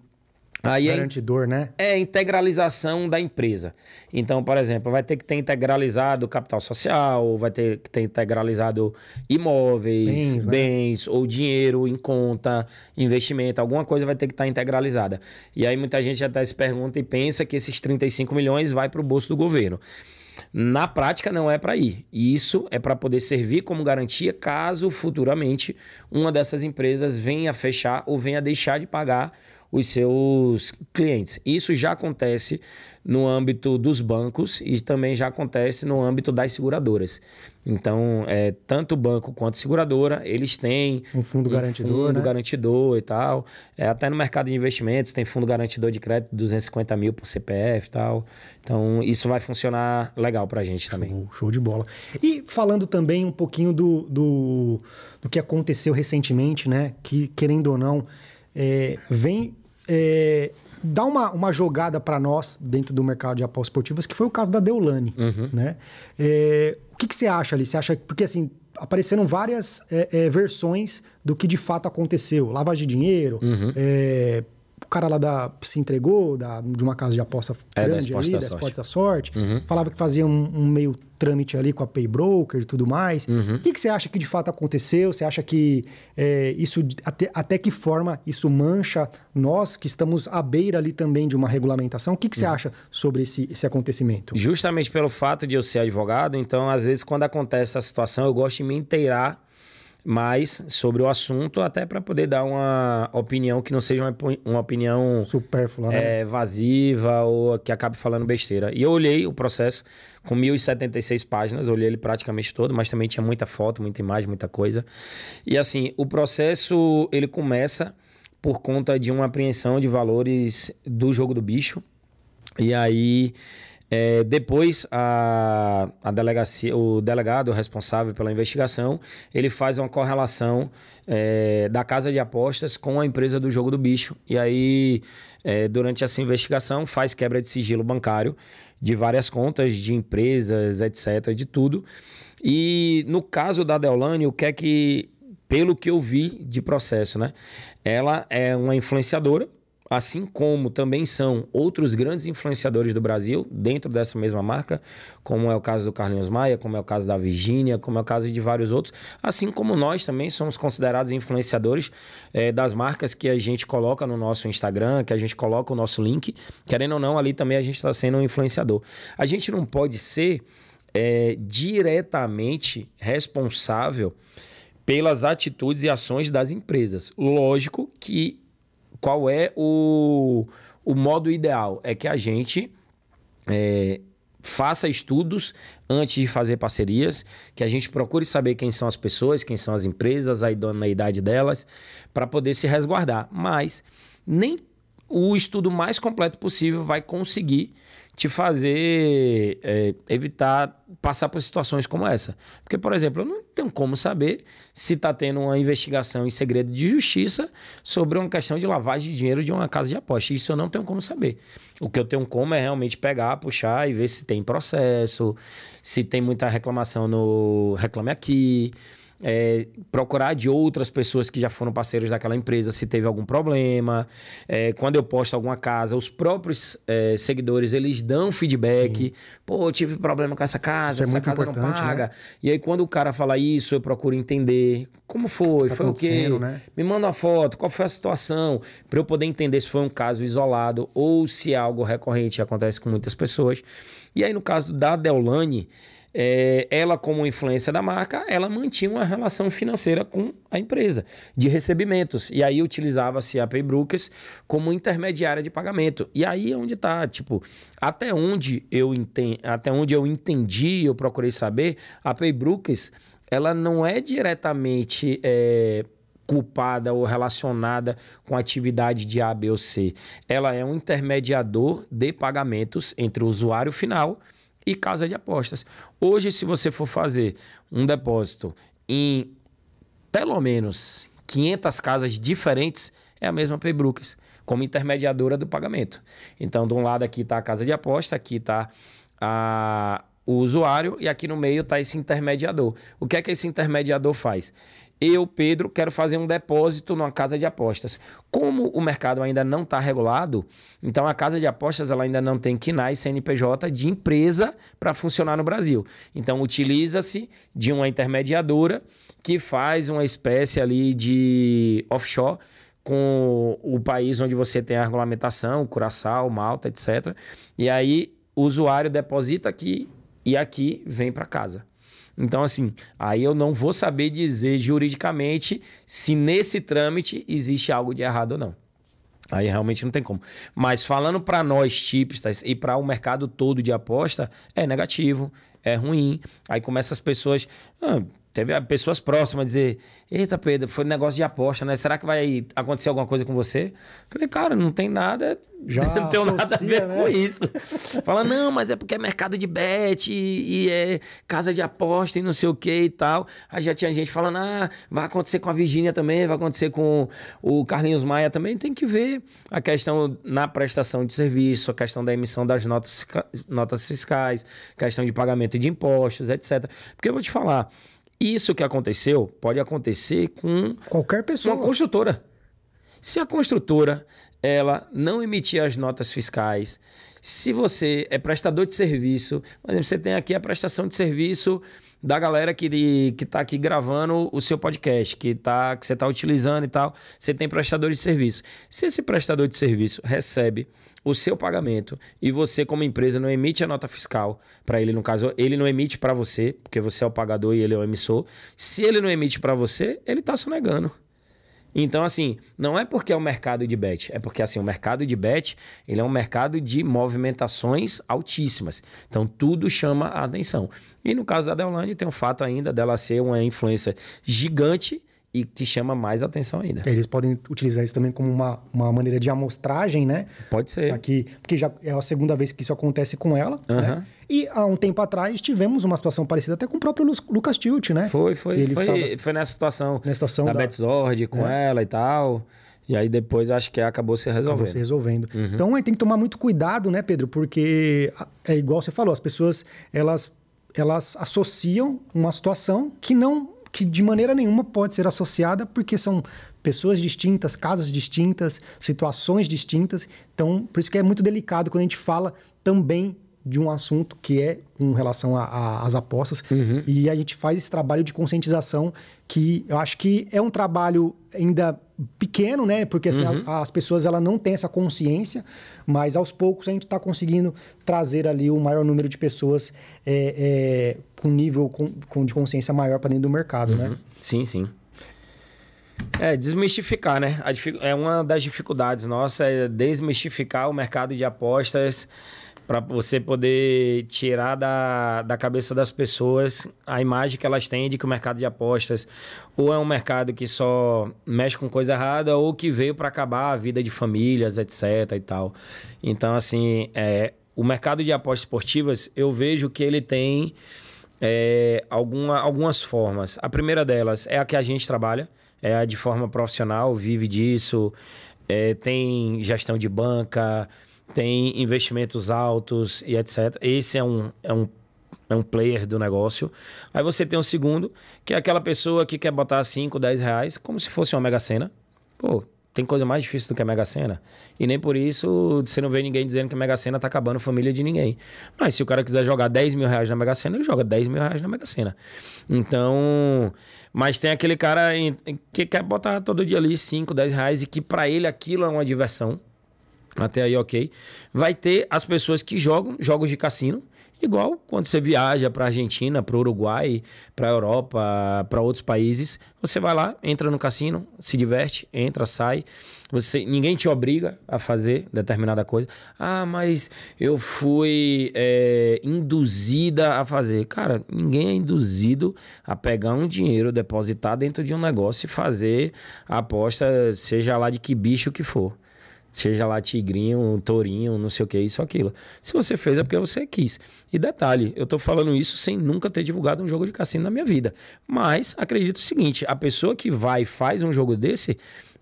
Aí é Garantidor, é, né? É integralização da empresa. Então, por exemplo, vai ter que ter integralizado capital social, vai ter que ter integralizado imóveis, bens, né? bens ou dinheiro em conta, investimento, alguma coisa vai ter que estar tá integralizada. E aí muita gente até se pergunta e pensa que esses 35 milhões vai para o bolso do governo. Na prática, não é para ir. E isso é para poder servir como garantia caso futuramente uma dessas empresas venha fechar ou venha deixar de pagar os seus clientes. Isso já acontece no âmbito dos bancos e também já acontece no âmbito das seguradoras. Então, é, tanto banco quanto seguradora, eles têm... Um fundo um garantidor, fundo né? garantidor e tal. É, até no mercado de investimentos tem fundo garantidor de crédito, 250 mil por CPF e tal. Então, isso vai funcionar legal para a gente show, também. Show de bola. E falando também um pouquinho do, do, do que aconteceu recentemente, né? Que, querendo ou não, é, vem é, dá uma, uma jogada para nós dentro do mercado de apostas esportivas, que foi o caso da Deolane. Uhum. Né? É, o que, que você acha ali? Você acha. Porque assim, apareceram várias é, é, versões do que de fato aconteceu. Lavagem de dinheiro, uhum. é, cara lá da, se entregou da, de uma casa de aposta é, grande ali, da, Esporte da Sorte, uhum. falava que fazia um, um, meio trâmite ali com a pay broker e tudo mais. Uhum. O que, que você acha que de fato aconteceu? Você acha que é, isso, até, até que forma isso mancha nós que estamos à beira ali também de uma regulamentação? O que, que você uhum. acha sobre esse, esse acontecimento? Justamente pelo fato de eu ser advogado, então às vezes quando acontece essa situação eu gosto de me inteirar mais sobre o assunto, até para poder dar uma opinião que não seja uma, uma opinião supérflua, né? evasiva é, ou que acabe falando besteira. E eu olhei o processo com 1076 páginas, olhei ele praticamente todo, mas também tinha muita foto, muita imagem, muita coisa. E assim, o processo ele começa por conta de uma apreensão de valores do jogo do bicho. E aí é, depois, a, a delegacia, o delegado responsável pela investigação, ele faz uma correlação é, da casa de apostas com a empresa do jogo do bicho. E aí, é, durante essa investigação, faz quebra de sigilo bancário de várias contas, de empresas, etc., de tudo. E no caso da Deolane, o que é que, pelo que eu vi de processo, né? Ela é uma influenciadora assim como também são outros grandes influenciadores do Brasil dentro dessa mesma marca, como é o caso do Carlinhos Maia, como é o caso da Virgínia, como é o caso de vários outros, assim como nós também somos considerados influenciadores é, das marcas que a gente coloca no nosso Instagram, que a gente coloca o nosso link, querendo ou não, ali também a gente está sendo um influenciador. A gente não pode ser é, diretamente responsável pelas atitudes e ações das empresas. Lógico que qual é o, o modo ideal? É que a gente é, faça estudos antes de fazer parcerias, que a gente procure saber quem são as pessoas, quem são as empresas, a idoneidade delas, para poder se resguardar. Mas nem o estudo mais completo possível vai conseguir te fazer é, evitar passar por situações como essa. Porque, por exemplo, eu não tenho como saber se está tendo uma investigação em segredo de justiça sobre uma questão de lavagem de dinheiro de uma casa de aposta. Isso eu não tenho como saber. O que eu tenho como é realmente pegar, puxar e ver se tem processo, se tem muita reclamação no Reclame Aqui, é, procurar de outras pessoas que já foram parceiros daquela empresa se teve algum problema. É, quando eu posto alguma casa, os próprios é, seguidores eles dão feedback. Sim. Pô, eu tive problema com essa casa, Isso é essa casa não né? paga. Né? E aí, quando o cara fala isso, eu procuro entender como foi, tá foi o quê? Né? Me manda uma foto, qual foi a situação, para eu poder entender se foi um caso isolado ou se algo recorrente, acontece com muitas pessoas. E aí, no caso da Deolane é, ela, como influência da marca, ela mantinha uma relação financeira com a empresa, de recebimentos. E aí utilizava-se a Paybrokers como intermediária de pagamento. E aí é onde está, tipo, até onde eu entendi, até onde eu entendi, eu procurei saber, a Paybrokers, ela não é diretamente. É, culpada ou relacionada com atividade de A, B ou C. Ela é um intermediador de pagamentos entre o usuário final e casa de apostas. Hoje, se você for fazer um depósito em pelo menos 500 casas diferentes, é a mesma Paybrooks, como intermediadora do pagamento. Então, de um lado aqui está a casa de aposta, aqui está a, o usuário e aqui no meio está esse intermediador. O que é que esse intermediador faz? eu, Pedro, quero fazer um depósito numa casa de apostas. Como o mercado ainda não está regulado, então a casa de apostas ela ainda não tem KINAI CNPJ de empresa para funcionar no Brasil. Então utiliza-se de uma intermediadora que faz uma espécie ali de offshore com o país onde você tem a regulamentação, Curaçao, Malta, etc. E aí o usuário deposita aqui e aqui vem para casa. Então, assim, aí eu não vou saber dizer juridicamente se nesse trâmite existe algo de errado ou não. Aí realmente não tem como. Mas falando para nós tipistas e para o mercado todo de aposta, é negativo, é ruim. Aí começa as pessoas, ah, teve ah, pessoas próximas dizer: Eita, Pedro, foi um negócio de aposta, né? Será que vai acontecer alguma coisa com você? Falei, cara, não tem nada. Já não tenho associa, nada a ver né? com isso. Fala, não, mas é porque é mercado de bet e, e, é casa de aposta e não sei o que e tal. Aí já tinha gente falando: ah, vai acontecer com a Virgínia também, vai acontecer com o Carlinhos Maia também. Tem que ver a questão na prestação de serviço, a questão da emissão das notas, notas fiscais, questão de pagamento de impostos, etc. Porque eu vou te falar. Isso que aconteceu pode acontecer com qualquer pessoa, uma construtora. Se a construtora ela não emitir as notas fiscais, se você é prestador de serviço, por exemplo, você tem aqui a prestação de serviço da galera que que está aqui gravando o seu podcast, que tá que você está utilizando e tal, você tem prestador de serviço. Se esse prestador de serviço recebe o seu pagamento e você, como empresa, não emite a nota fiscal para ele, no caso, ele não emite para você, porque você é o pagador e ele é o emissor. Se ele não emite para você, ele está sonegando. Então, assim, não é porque é um mercado de bet, é porque assim, o mercado de bet ele é um mercado de movimentações altíssimas. Então, tudo chama a atenção. E no caso da Deolane, tem o fato ainda dela ser uma influência gigante e te chama mais atenção ainda. Eles podem utilizar isso também como uma, uma maneira de amostragem, né? Pode ser. Aqui, porque já é a segunda vez que isso acontece com ela, uhum. né? E há um tempo atrás tivemos uma situação parecida até com o próprio Lucas Tilt, né? Foi, foi. Ele foi, tava... foi nessa situação, nessa situação da, da... Beth Zord com é. ela e tal. E aí depois acho que acabou se resolvendo. Acabou se resolvendo. Uhum. Então aí tem que tomar muito cuidado, né, Pedro? Porque é igual você falou, as pessoas elas, elas associam uma situação que não que de maneira nenhuma pode ser associada, porque são pessoas distintas, casas distintas, situações distintas. Então, por isso que é muito delicado quando a gente fala também de um assunto que é com relação às apostas. Uhum. E a gente faz esse trabalho de conscientização que eu acho que é um trabalho ainda pequeno, né? Porque assim, uhum. a, as pessoas ela não têm essa consciência, mas aos poucos a gente está conseguindo trazer ali o maior número de pessoas é, é, com nível com, com, de consciência maior para dentro do mercado, né? uhum. né? Sim, sim. É, desmistificar, né? Dific... É uma das dificuldades nossa, é desmistificar o mercado de apostas para você poder tirar da, da cabeça das pessoas a imagem que elas têm de que o mercado de apostas ou é um mercado que só mexe com coisa errada ou que veio para acabar a vida de famílias, etc e tal. Então, assim, é, o mercado de apostas esportivas, eu vejo que ele tem é, alguma, algumas formas. A primeira delas é a que a gente trabalha, é a de forma profissional, vive disso, é, tem gestão de banca, tem investimentos altos e etc. Esse é um, é um é um player do negócio. Aí você tem o um segundo, que é aquela pessoa que quer botar 5, 10 reais, como se fosse uma Mega Sena. Pô, tem coisa mais difícil do que a Mega Sena. E nem por isso você não vê ninguém dizendo que a Mega Sena tá acabando a família de ninguém. Mas se o cara quiser jogar 10 mil reais na Mega Sena, ele joga 10 mil reais na Mega Sena. Então. Mas tem aquele cara que quer botar todo dia ali 5, 10 reais e que para ele aquilo é uma diversão. Até aí, ok. Vai ter as pessoas que jogam jogos de cassino, igual quando você viaja para Argentina, para o Uruguai, para a Europa, para outros países. Você vai lá, entra no cassino, se diverte, entra, sai. Você, ninguém te obriga a fazer determinada coisa. Ah, mas eu fui é, induzida a fazer. Cara, ninguém é induzido a pegar um dinheiro, depositar dentro de um negócio e fazer a aposta, seja lá de que bicho que for. Seja lá tigrinho, tourinho, não sei o que, isso, aquilo. Se você fez é porque você quis. E detalhe, eu tô falando isso sem nunca ter divulgado um jogo de cassino na minha vida. Mas acredito o seguinte: a pessoa que vai e faz um jogo desse,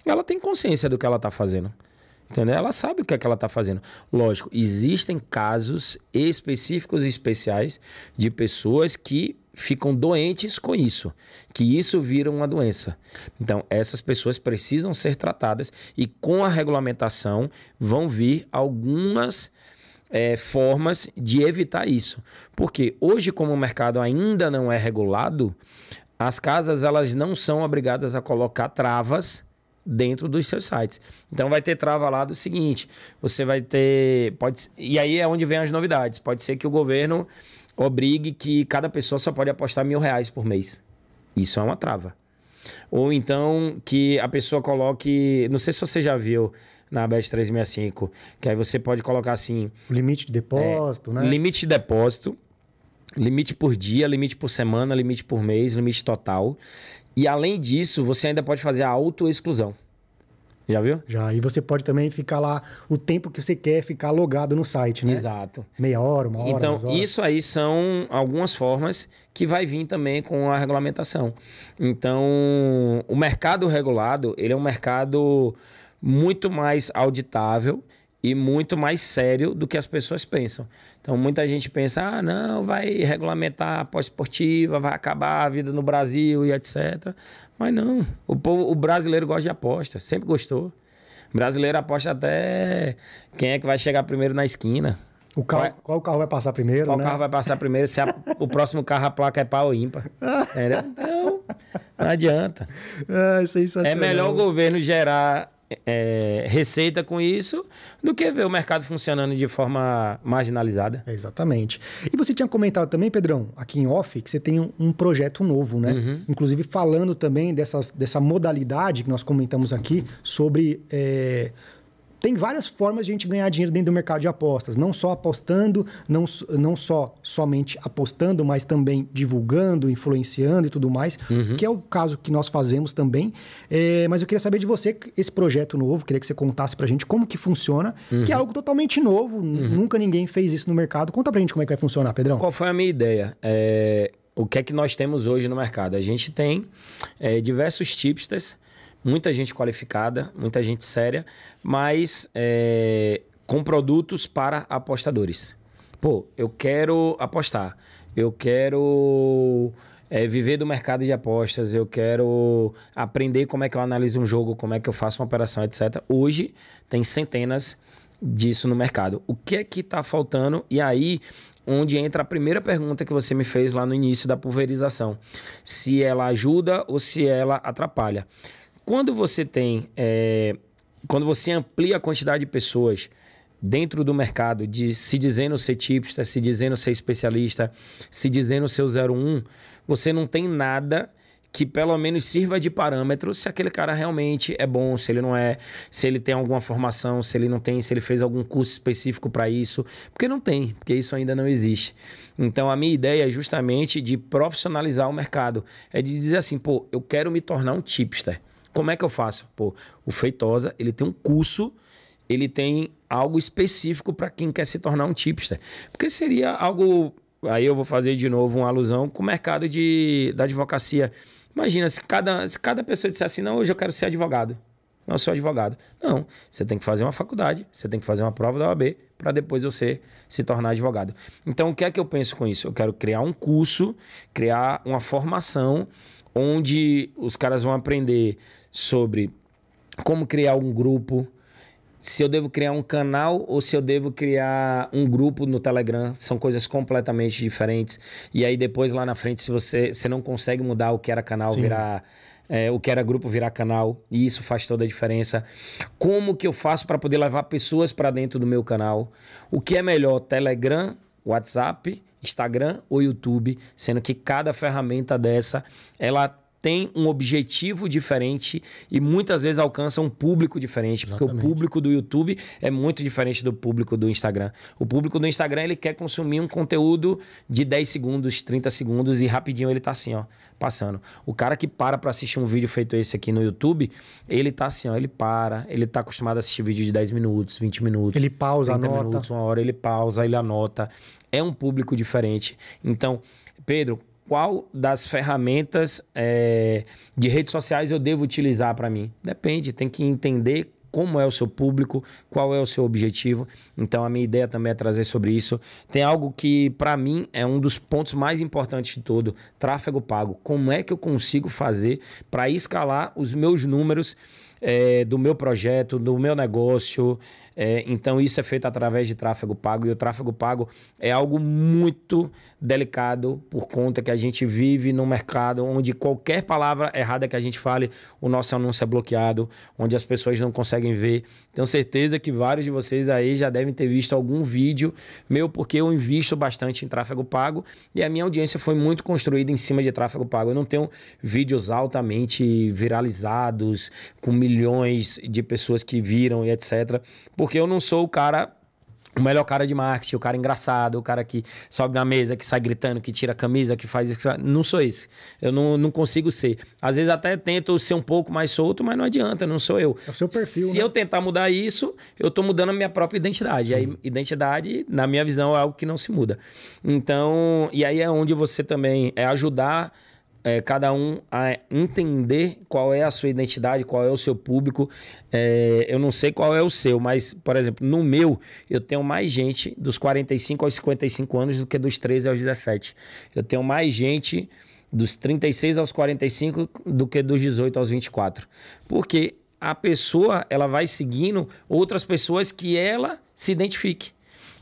ela tem consciência do que ela tá fazendo. Entendeu? Ela sabe o que é que ela tá fazendo. Lógico, existem casos específicos e especiais de pessoas que ficam doentes com isso, que isso vira uma doença. Então, essas pessoas precisam ser tratadas e com a regulamentação vão vir algumas é, formas de evitar isso. Porque hoje, como o mercado ainda não é regulado, as casas elas não são obrigadas a colocar travas dentro dos seus sites. Então vai ter trava lá do seguinte, você vai ter, pode, e aí é onde vem as novidades. Pode ser que o governo obrigue que cada pessoa só pode apostar mil reais por mês. Isso é uma trava. Ou então que a pessoa coloque. Não sei se você já viu na best 365, que aí você pode colocar assim. Limite de depósito, é, né? Limite de depósito, limite por dia, limite por semana, limite por mês, limite total. E além disso, você ainda pode fazer a autoexclusão. exclusão já viu? Já. E você pode também ficar lá o tempo que você quer ficar logado no site, né? Exato. Meia hora, uma hora. Então, isso aí são algumas formas que vai vir também com a regulamentação. Então, o mercado regulado, ele é um mercado muito mais auditável e muito mais sério do que as pessoas pensam. Então, muita gente pensa, ah, não, vai regulamentar a pós-esportiva, vai acabar a vida no Brasil e etc. Mas não, o, povo, o brasileiro gosta de aposta, sempre gostou. brasileiro aposta até quem é que vai chegar primeiro na esquina. O carro, qual, qual carro vai passar primeiro, Qual né? carro vai passar primeiro, se a, o próximo carro a placa é pau ou ímpar. Entendeu? Então, não adianta. É, é, é melhor o governo gerar é, receita com isso do que ver o mercado funcionando de forma marginalizada. Exatamente. E você tinha comentado também, Pedrão, aqui em off, que você tem um, um projeto novo, né? Uhum. Inclusive falando também dessas, dessa modalidade que nós comentamos aqui sobre. É, tem várias formas de a gente ganhar dinheiro dentro do mercado de apostas, não só apostando, não, não só somente apostando, mas também divulgando, influenciando e tudo mais, uhum. que é o caso que nós fazemos também. É, mas eu queria saber de você esse projeto novo, queria que você contasse pra gente como que funciona, uhum. que é uhum. algo totalmente novo, uhum. nunca ninguém fez isso no mercado. Conta pra gente como é que vai funcionar, Pedrão. Qual foi a minha ideia? É, o que é que nós temos hoje no mercado? A gente tem é, diversos tipsters muita gente qualificada, muita gente séria, mas é, com produtos para apostadores. Pô, eu quero apostar, eu quero é, viver do mercado de apostas, eu quero aprender como é que eu analiso um jogo, como é que eu faço uma operação, etc. Hoje tem centenas disso no mercado. O que é que está faltando? E aí, onde entra a primeira pergunta que você me fez lá no início da pulverização: se ela ajuda ou se ela atrapalha. Quando você tem. É, quando você amplia a quantidade de pessoas dentro do mercado, de se dizendo ser tipster, se dizendo ser especialista, se dizendo ser 01, você não tem nada que pelo menos sirva de parâmetro se aquele cara realmente é bom, se ele não é, se ele tem alguma formação, se ele não tem, se ele fez algum curso específico para isso, porque não tem, porque isso ainda não existe. Então a minha ideia é justamente de profissionalizar o mercado, é de dizer assim, pô, eu quero me tornar um tipster. Como é que eu faço? Pô, o Feitosa, ele tem um curso, ele tem algo específico para quem quer se tornar um tipster. Porque seria algo. Aí eu vou fazer de novo uma alusão com o mercado de, da advocacia. Imagina, se cada, se cada pessoa disser assim, não, hoje eu quero ser advogado. Não, sou advogado. Não, você tem que fazer uma faculdade, você tem que fazer uma prova da OAB para depois você se tornar advogado. Então, o que é que eu penso com isso? Eu quero criar um curso, criar uma formação onde os caras vão aprender sobre como criar um grupo, se eu devo criar um canal ou se eu devo criar um grupo no Telegram, são coisas completamente diferentes. E aí depois lá na frente, se você, você não consegue mudar o que era canal Sim. virar é, o que era grupo virar canal, e isso faz toda a diferença. Como que eu faço para poder levar pessoas para dentro do meu canal? O que é melhor, Telegram, WhatsApp, Instagram ou YouTube, sendo que cada ferramenta dessa ela tem um objetivo diferente e muitas vezes alcança um público diferente, Exatamente. porque o público do YouTube é muito diferente do público do Instagram. O público do Instagram, ele quer consumir um conteúdo de 10 segundos, 30 segundos e rapidinho ele tá assim, ó, passando. O cara que para para assistir um vídeo feito esse aqui no YouTube, ele tá assim, ó, ele para, ele tá acostumado a assistir vídeo de 10 minutos, 20 minutos. Ele pausa, anota. Minutos, uma hora ele pausa, ele anota. É um público diferente. Então, Pedro, qual das ferramentas é, de redes sociais eu devo utilizar para mim? Depende, tem que entender como é o seu público, qual é o seu objetivo. Então a minha ideia também é trazer sobre isso. Tem algo que para mim é um dos pontos mais importantes de todo, tráfego pago. Como é que eu consigo fazer para escalar os meus números é, do meu projeto, do meu negócio? É, então, isso é feito através de tráfego pago, e o tráfego pago é algo muito delicado, por conta que a gente vive num mercado onde qualquer palavra errada que a gente fale, o nosso anúncio é bloqueado, onde as pessoas não conseguem ver. Tenho certeza que vários de vocês aí já devem ter visto algum vídeo meu, porque eu invisto bastante em tráfego pago e a minha audiência foi muito construída em cima de tráfego pago. Eu não tenho vídeos altamente viralizados, com milhões de pessoas que viram e etc. Porque eu não sou o cara o melhor cara de marketing, o cara engraçado, o cara que sobe na mesa, que sai gritando, que tira a camisa, que faz isso. Não sou esse. Eu não, não consigo ser. Às vezes até tento ser um pouco mais solto, mas não adianta, não sou eu. É o seu perfil. Se né? eu tentar mudar isso, eu tô mudando a minha própria identidade. A uhum. identidade, na minha visão, é algo que não se muda. Então, e aí é onde você também é ajudar é, cada um a entender qual é a sua identidade, qual é o seu público. É, eu não sei qual é o seu, mas, por exemplo, no meu, eu tenho mais gente dos 45 aos 55 anos do que dos 13 aos 17. Eu tenho mais gente dos 36 aos 45 do que dos 18 aos 24. Porque a pessoa ela vai seguindo outras pessoas que ela se identifique.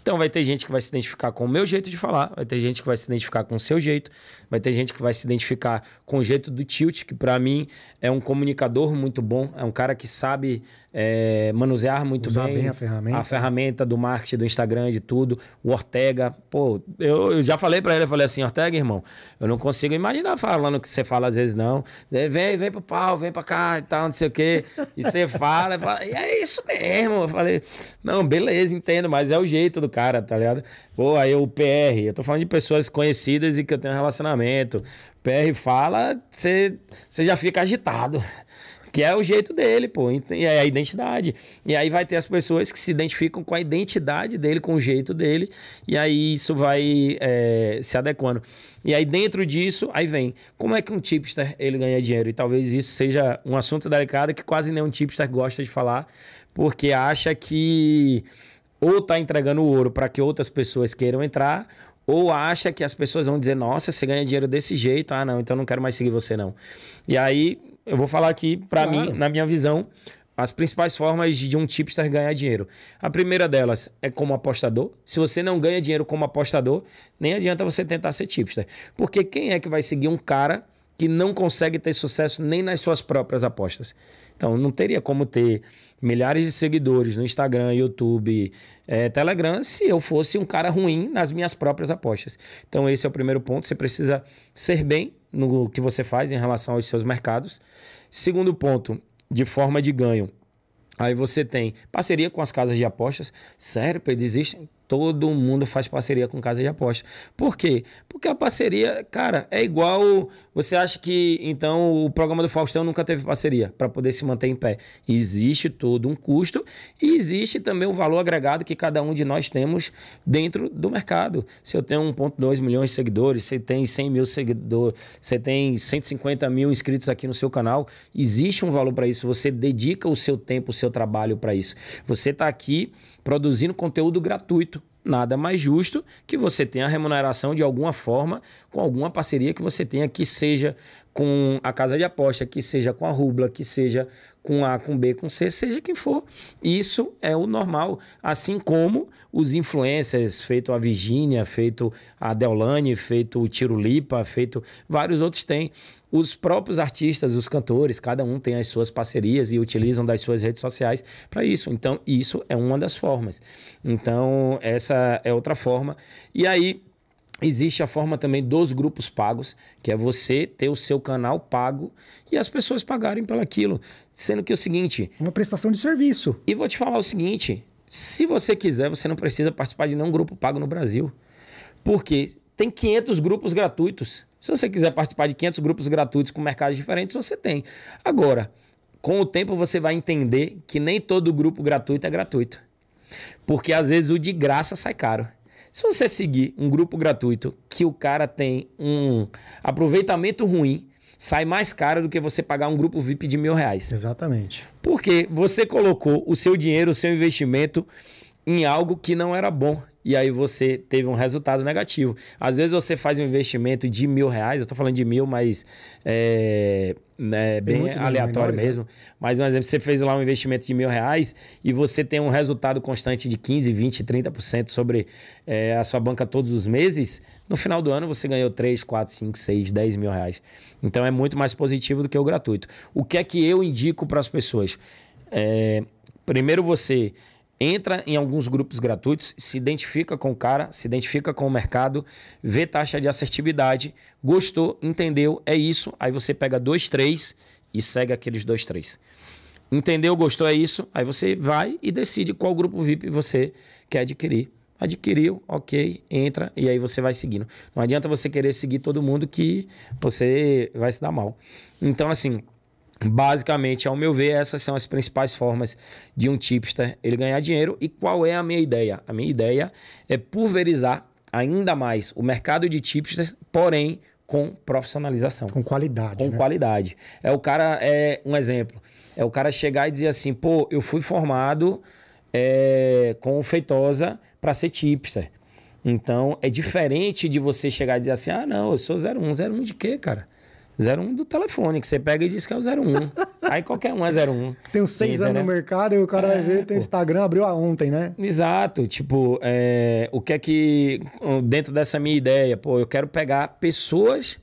Então vai ter gente que vai se identificar com o meu jeito de falar, vai ter gente que vai se identificar com o seu jeito, Vai ter gente que vai se identificar com o jeito do Tilt, que para mim é um comunicador muito bom, é um cara que sabe é, manusear muito Usar bem, bem a, ferramenta. a ferramenta. do marketing, do Instagram, de tudo. O Ortega, pô, eu, eu já falei para ele, eu falei assim, Ortega, irmão, eu não consigo imaginar falando o que você fala às vezes, não. Vem, vem pro pau, vem pra cá e tal, não sei o quê. E você fala, fala, e é isso mesmo. Eu falei, não, beleza, entendo, mas é o jeito do cara, tá ligado? Pô, aí o PR, eu tô falando de pessoas conhecidas e que eu tenho um relacionamento relacionamento. PR fala, você já fica agitado. Que é o jeito dele, pô. E é a identidade. E aí vai ter as pessoas que se identificam com a identidade dele, com o jeito dele. E aí isso vai é, se adequando. E aí dentro disso, aí vem. Como é que um tipster ele ganha dinheiro? E talvez isso seja um assunto delicado que quase nenhum tipster gosta de falar. Porque acha que ou tá entregando ouro para que outras pessoas queiram entrar, ou acha que as pessoas vão dizer, nossa, você ganha dinheiro desse jeito, ah, não, então não quero mais seguir você, não. E aí, eu vou falar aqui, para claro. mim, na minha visão, as principais formas de, de um tipster ganhar dinheiro. A primeira delas é como apostador. Se você não ganha dinheiro como apostador, nem adianta você tentar ser tipster. Porque quem é que vai seguir um cara que não consegue ter sucesso nem nas suas próprias apostas? Então, não teria como ter milhares de seguidores no Instagram, YouTube, é, Telegram, se eu fosse um cara ruim nas minhas próprias apostas. Então, esse é o primeiro ponto. Você precisa ser bem no que você faz em relação aos seus mercados. Segundo ponto, de forma de ganho. Aí você tem parceria com as casas de apostas. Sério, Pedro, existem Todo mundo faz parceria com casa de aposta. Por quê? Porque a parceria, cara, é igual. Você acha que então o programa do Faustão nunca teve parceria para poder se manter em pé? Existe todo um custo e existe também o valor agregado que cada um de nós temos dentro do mercado. Se eu tenho 1,2 milhões de seguidores, você tem 100 mil seguidores, você tem 150 mil inscritos aqui no seu canal, existe um valor para isso. Você dedica o seu tempo, o seu trabalho para isso. Você está aqui produzindo conteúdo gratuito. Nada mais justo que você tenha a remuneração de alguma forma com alguma parceria que você tenha, que seja com a casa de aposta, que seja com a Rubla, que seja com A, com B, com C, seja quem for. Isso é o normal. Assim como os influencers, feito a Virgínia, feito a Deolane, feito o Tiro Lipa, feito vários outros têm. Os próprios artistas, os cantores, cada um tem as suas parcerias e utilizam das suas redes sociais para isso. Então, isso é uma das formas. Então, essa é outra forma. E aí, Existe a forma também dos grupos pagos, que é você ter o seu canal pago e as pessoas pagarem pelo aquilo. Sendo que é o seguinte. Uma prestação de serviço. E vou te falar o seguinte: se você quiser, você não precisa participar de nenhum grupo pago no Brasil. Porque tem 500 grupos gratuitos. Se você quiser participar de 500 grupos gratuitos com mercados diferentes, você tem. Agora, com o tempo você vai entender que nem todo grupo gratuito é gratuito. Porque às vezes o de graça sai caro. Se você seguir um grupo gratuito que o cara tem um aproveitamento ruim, sai mais caro do que você pagar um grupo VIP de mil reais. Exatamente. Porque você colocou o seu dinheiro, o seu investimento em algo que não era bom. E aí você teve um resultado negativo. Às vezes você faz um investimento de mil reais, eu estou falando de mil, mas é, né, bem aleatório né? mesmo. Né? Mas, um exemplo, você fez lá um investimento de mil reais e você tem um resultado constante de 15, 20, 30% sobre é, a sua banca todos os meses, no final do ano você ganhou 3, 4, 5, 6, 10 mil reais. Então é muito mais positivo do que o gratuito. O que é que eu indico para as pessoas? É, primeiro você entra em alguns grupos gratuitos, se identifica com o cara, se identifica com o mercado, vê taxa de assertividade, gostou, entendeu, é isso. Aí você pega dois, três e segue aqueles dois, três. Entendeu, gostou, é isso. Aí você vai e decide qual grupo VIP você quer adquirir. Adquiriu, ok, entra e aí você vai seguindo. Não adianta você querer seguir todo mundo que você vai se dar mal. Então, assim, Basicamente, ao meu ver, essas são as principais formas de um tipster ele ganhar dinheiro. E qual é a minha ideia? A minha ideia é pulverizar ainda mais o mercado de tipsters, porém com profissionalização. Com qualidade. Com né? qualidade. É o cara, é um exemplo. É o cara chegar e dizer assim, pô, eu fui formado é, com feitosa para ser tipster. Então é diferente de você chegar e dizer assim, ah, não, eu sou 01, 01 de quê, cara? 01 do telefone, que você pega e diz que é o 01. Aí qualquer um é 01. Tem uns seis anos né? no mercado e o cara é, vai ver, tem o Instagram, abriu a ontem, né? Exato. Tipo, é, o que é que. Dentro dessa minha ideia, pô, eu quero pegar pessoas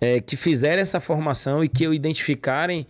é, que fizeram essa formação e que eu identificarem.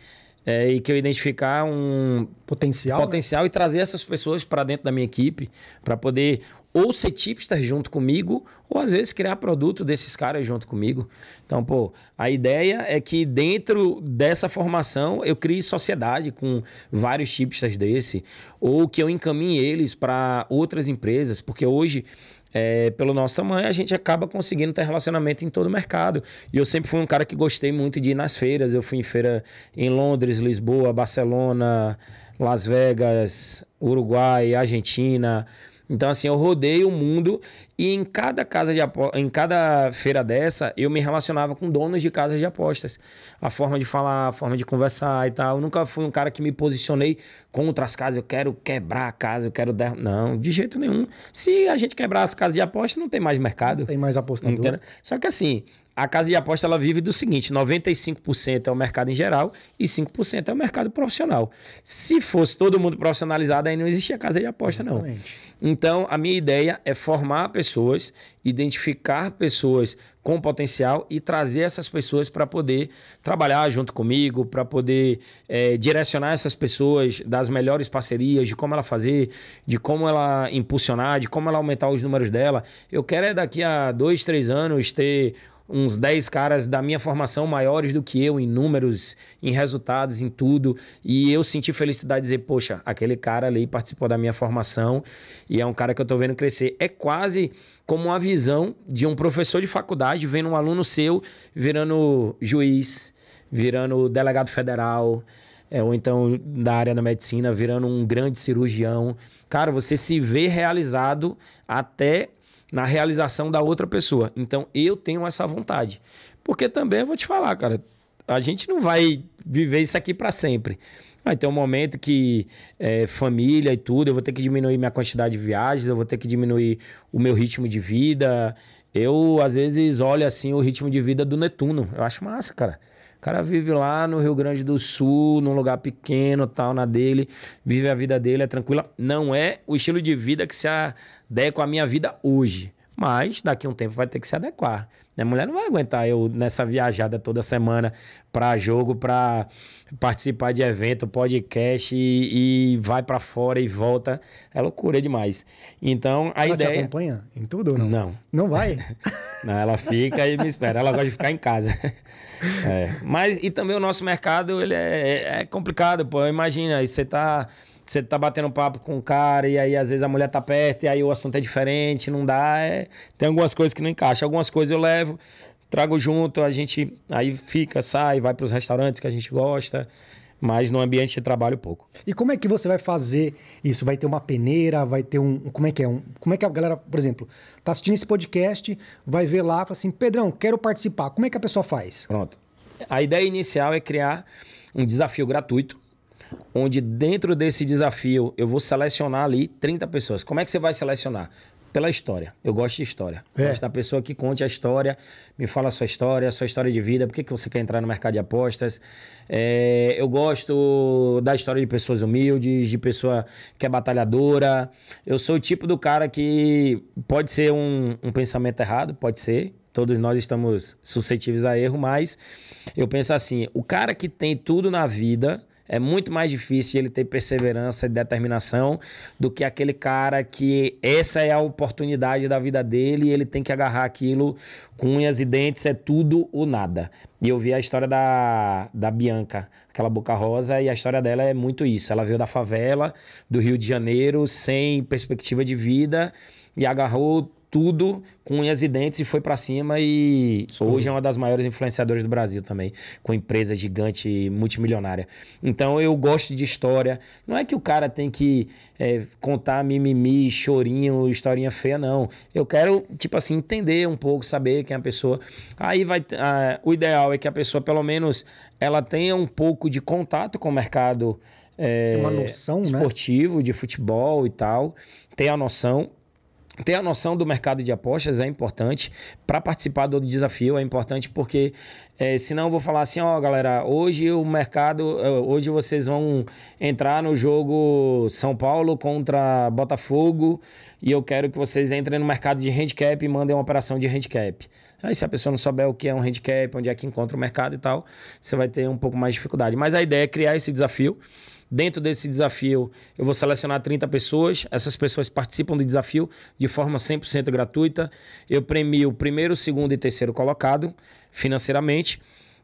É, e que eu identificar um potencial, né? potencial né? e trazer essas pessoas para dentro da minha equipe para poder ou ser tipster junto comigo, ou às vezes criar produto desses caras junto comigo. Então, pô, a ideia é que dentro dessa formação eu crie sociedade com vários tipsters desse, ou que eu encaminhe eles para outras empresas, porque hoje. É, pelo nosso tamanho, a gente acaba conseguindo ter relacionamento em todo o mercado. E eu sempre fui um cara que gostei muito de ir nas feiras. Eu fui em feira em Londres, Lisboa, Barcelona, Las Vegas, Uruguai, Argentina, então, assim, eu rodei o mundo e em cada casa de em cada feira dessa, eu me relacionava com donos de casas de apostas. A forma de falar, a forma de conversar e tal. Eu nunca fui um cara que me posicionei contra as casas, eu quero quebrar a casa, eu quero der... não, de jeito nenhum. Se a gente quebrar as casas de apostas, não tem mais mercado. tem mais apostador. Entendeu? Só que assim, a casa de aposta ela vive do seguinte: 95% é o mercado em geral e 5% é o mercado profissional. Se fosse todo mundo profissionalizado, aí não existia casa de aposta, Exatamente. não. Então, a minha ideia é formar pessoas pessoas, identificar pessoas com potencial e trazer essas pessoas para poder trabalhar junto comigo, para poder é, direcionar essas pessoas das melhores parcerias, de como ela fazer, de como ela impulsionar, de como ela aumentar os números dela. Eu quero é daqui a dois, três anos ter uns 10 caras da minha formação maiores do que eu em números, em resultados, em tudo. E eu senti felicidade de dizer, poxa, aquele cara ali participou da minha formação e é um cara que eu tô vendo crescer. É quase como a visão de um professor de faculdade vendo um aluno seu virando juiz, virando delegado federal, é, ou então da área da medicina, virando um grande cirurgião. Cara, você se vê realizado até na realização da outra pessoa. Então eu tenho essa vontade. Porque também eu vou te falar, cara, a gente não vai viver isso aqui para sempre. Vai ter um momento que é, família e tudo, eu vou ter que diminuir minha quantidade de viagens, eu vou ter que diminuir o meu ritmo de vida. Eu, às vezes, olho assim o ritmo de vida do Netuno. Eu acho massa, cara. O cara vive lá no Rio Grande do Sul, num lugar pequeno, tal, na dele, vive a vida dele, é tranquila. Não é o estilo de vida que se adequa à minha vida hoje. Mas daqui a um tempo vai ter que se adequar. Minha né? mulher não vai aguentar eu nessa viajada toda semana para jogo, para participar de evento, podcast e, e vai para fora e volta. É loucura demais. Então, a ela ideia... te acompanha em tudo ou não? Não. Não vai? não, ela fica e me espera. Ela gosta de ficar em casa. É. Mas, e também o nosso mercado, ele é, é, é complicado, pô. Imagina, aí você tá você tá batendo papo com o cara e aí às vezes a mulher tá perto e aí o assunto é diferente, não dá. É... Tem algumas coisas que não encaixam. Algumas coisas eu levo, trago junto, a gente aí fica, sai, vai para os restaurantes que a gente gosta. Mas no ambiente de trabalho, pouco. E como é que você vai fazer isso? Vai ter uma peneira? Vai ter um. Como é que é? Um, como é que a galera, por exemplo, tá assistindo esse podcast, vai ver lá e fala assim: Pedrão, quero participar. Como é que a pessoa faz? Pronto. A ideia inicial é criar um desafio gratuito onde dentro desse desafio eu vou selecionar ali 30 pessoas. Como é que você vai selecionar? Pela história. Eu gosto de história. É. gosto da pessoa que conte a história, me fala a sua história, a sua história de vida, por que, que você quer entrar no mercado de apostas. É, eu gosto da história de pessoas humildes, de pessoa que é batalhadora. Eu sou o tipo do cara que pode ser um, um pensamento errado, pode ser, todos nós estamos suscetíveis a erro, mas eu penso assim: o cara que tem tudo na vida, é muito mais difícil ele ter perseverança e determinação do que aquele cara que essa é a oportunidade da vida dele e ele tem que agarrar aquilo com unhas e dentes, é tudo ou nada. E eu vi a história da, da Bianca, aquela boca rosa, e a história dela é muito isso. Ela veio da favela, do Rio de Janeiro, sem perspectiva de vida, e agarrou tudo com unhas e dentes e foi para cima e hoje é uma das maiores influenciadoras do Brasil também, com empresa gigante multimilionária. Então eu gosto de história. Não é que o cara tem que é, contar mimimi, chorinho, historinha feia, não. Eu quero, tipo assim, entender um pouco, saber quem é a pessoa. Aí vai. Ah, o ideal é que a pessoa, pelo menos, ela tenha um pouco de contato com o mercado. É, uma noção, né? esportivo, né? de futebol e tal, tem a noção ter a noção do mercado de apostas é importante. Para participar do desafio é importante porque é, senão eu vou falar assim, ó, oh, galera, hoje o mercado, é, hoje vocês vão entrar no jogo São Paulo contra Botafogo e eu quero que vocês entrem no mercado de handicap e mandem uma operação de handicap. Aí se a pessoa não souber o que é um handicap, onde é que encontra o mercado e tal, você vai ter um pouco mais de dificuldade. Mas a ideia é criar esse desafio Dentro desse desafio, eu vou selecionar 30 pessoas. Essas pessoas participam do desafio de forma 100% gratuita. Eu premio o primeiro, segundo e terceiro colocado financeiramente.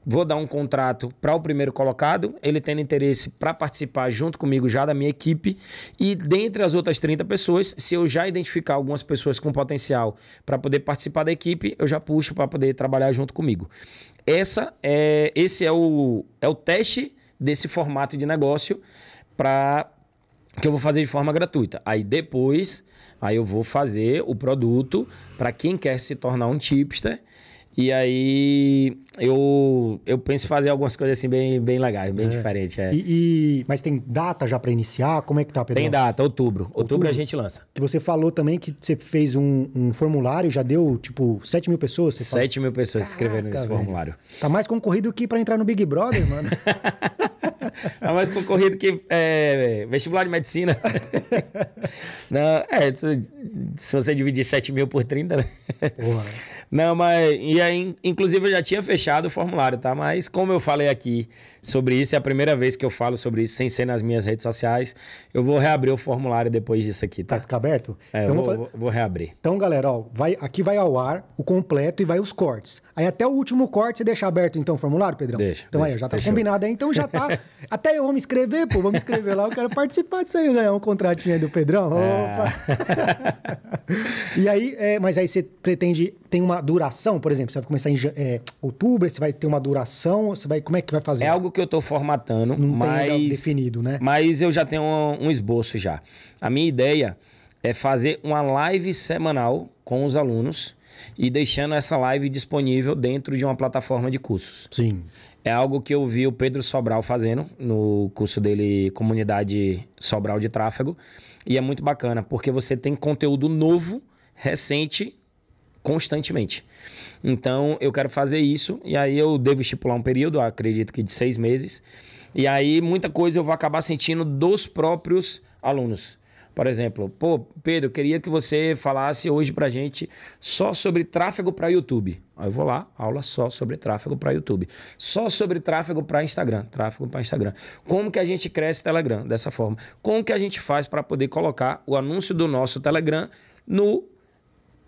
Vou dar um contrato para o primeiro colocado. Ele tendo interesse para participar junto comigo já da minha equipe. E dentre as outras 30 pessoas, se eu já identificar algumas pessoas com potencial para poder participar da equipe, eu já puxo para poder trabalhar junto comigo. Essa é, esse é o, é o teste desse formato de negócio para que eu vou fazer de forma gratuita. Aí depois, aí eu vou fazer o produto para quem quer se tornar um tipster. E aí eu, eu penso em fazer algumas coisas assim bem, bem legais, bem é. diferentes. É. E, e, mas tem data já para iniciar? Como é que tá, Pedro? Tem data, outubro. outubro. outubro. a gente lança. Que você falou também que você fez um, um formulário, já deu tipo 7 mil pessoas? 7 mil pessoas escrevendo esse velho. formulário. Tá mais concorrido que para entrar no Big Brother, mano. tá mais concorrido que é, vestibular de medicina. Não, é, se, se você dividir 7 mil por 30, né? Porra. Não, mas. E aí, inclusive, eu já tinha fechado fechado o formulário, tá? Mas como eu falei aqui, sobre isso. É a primeira vez que eu falo sobre isso sem ser nas minhas redes sociais. Eu vou reabrir o formulário depois disso aqui, tá? Vai tá, ficar aberto? É, então, vou, vou, vou, reabrir. Então, galera, ó, vai, aqui vai ao ar o completo e vai os cortes. Aí até o último corte você deixa aberto, então, o formulário, Pedrão? Deixa. Então deixa, aí, já tá deixa. combinado aí. Então já tá. até eu vou me inscrever, pô, vou me inscrever lá. Eu quero participar disso aí, ganhar um contratinho aí do Pedrão. É. Opa! É. e aí, é, mas aí você pretende. Tem uma duração, por exemplo, você vai começar em é, outubro, você vai ter uma duração, você vai. Como é que vai fazer? É algo que eu estou formatando, não mas tem definido, né? Mas eu já tenho um, um esboço já. A minha ideia é fazer uma live semanal com os alunos e deixando essa live disponível dentro de uma plataforma de cursos. Sim. É algo que eu vi o Pedro Sobral fazendo no curso dele Comunidade Sobral de Tráfego. E é muito bacana, porque você tem conteúdo novo, recente, constantemente. Então eu quero fazer isso e aí eu devo estipular um período, acredito que de seis meses. E aí muita coisa eu vou acabar sentindo dos próprios alunos. Por exemplo, pô, Pedro, queria que você falasse hoje pra gente só sobre tráfego para YouTube. Aí eu vou lá, aula só sobre tráfego para YouTube. Só sobre tráfego para Instagram, tráfego para Instagram. Como que a gente cresce Telegram dessa forma? Como que a gente faz para poder colocar o anúncio do nosso Telegram no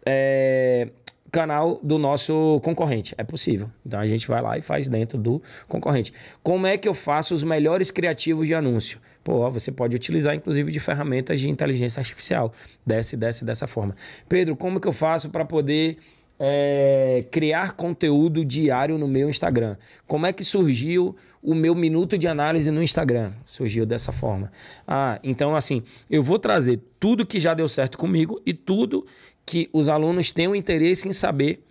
é, canal do nosso concorrente. É possível. Então a gente vai lá e faz dentro do concorrente. Como é que eu faço os melhores criativos de anúncio? Pô, você pode utilizar inclusive de ferramentas de inteligência artificial. Desce, desce dessa forma. Pedro, como que eu faço para poder é, criar conteúdo diário no meu Instagram. Como é que surgiu o meu minuto de análise no Instagram? Surgiu dessa forma. Ah, então assim, eu vou trazer tudo que já deu certo comigo e tudo que os alunos tenham interesse em saber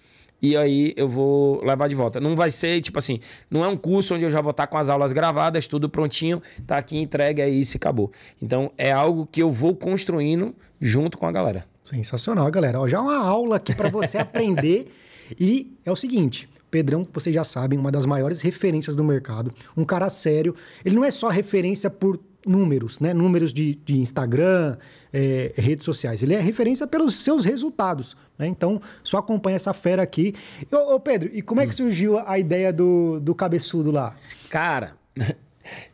e aí eu vou levar de volta. Não vai ser, tipo assim, não é um curso onde eu já vou estar tá com as aulas gravadas, tudo prontinho, tá aqui entregue, aí é se acabou. Então é algo que eu vou construindo junto com a galera. Sensacional, galera. Ó, já é uma aula aqui para você aprender. E é o seguinte, Pedrão, vocês já sabem, uma das maiores referências do mercado, um cara sério. Ele não é só referência por números, né? Números de, de Instagram, é, redes sociais. Ele é referência pelos seus resultados, né? Então, só acompanha essa fera aqui. Ô, ô Pedro, e como é que hum. surgiu a ideia do, do cabeçudo lá? Cara,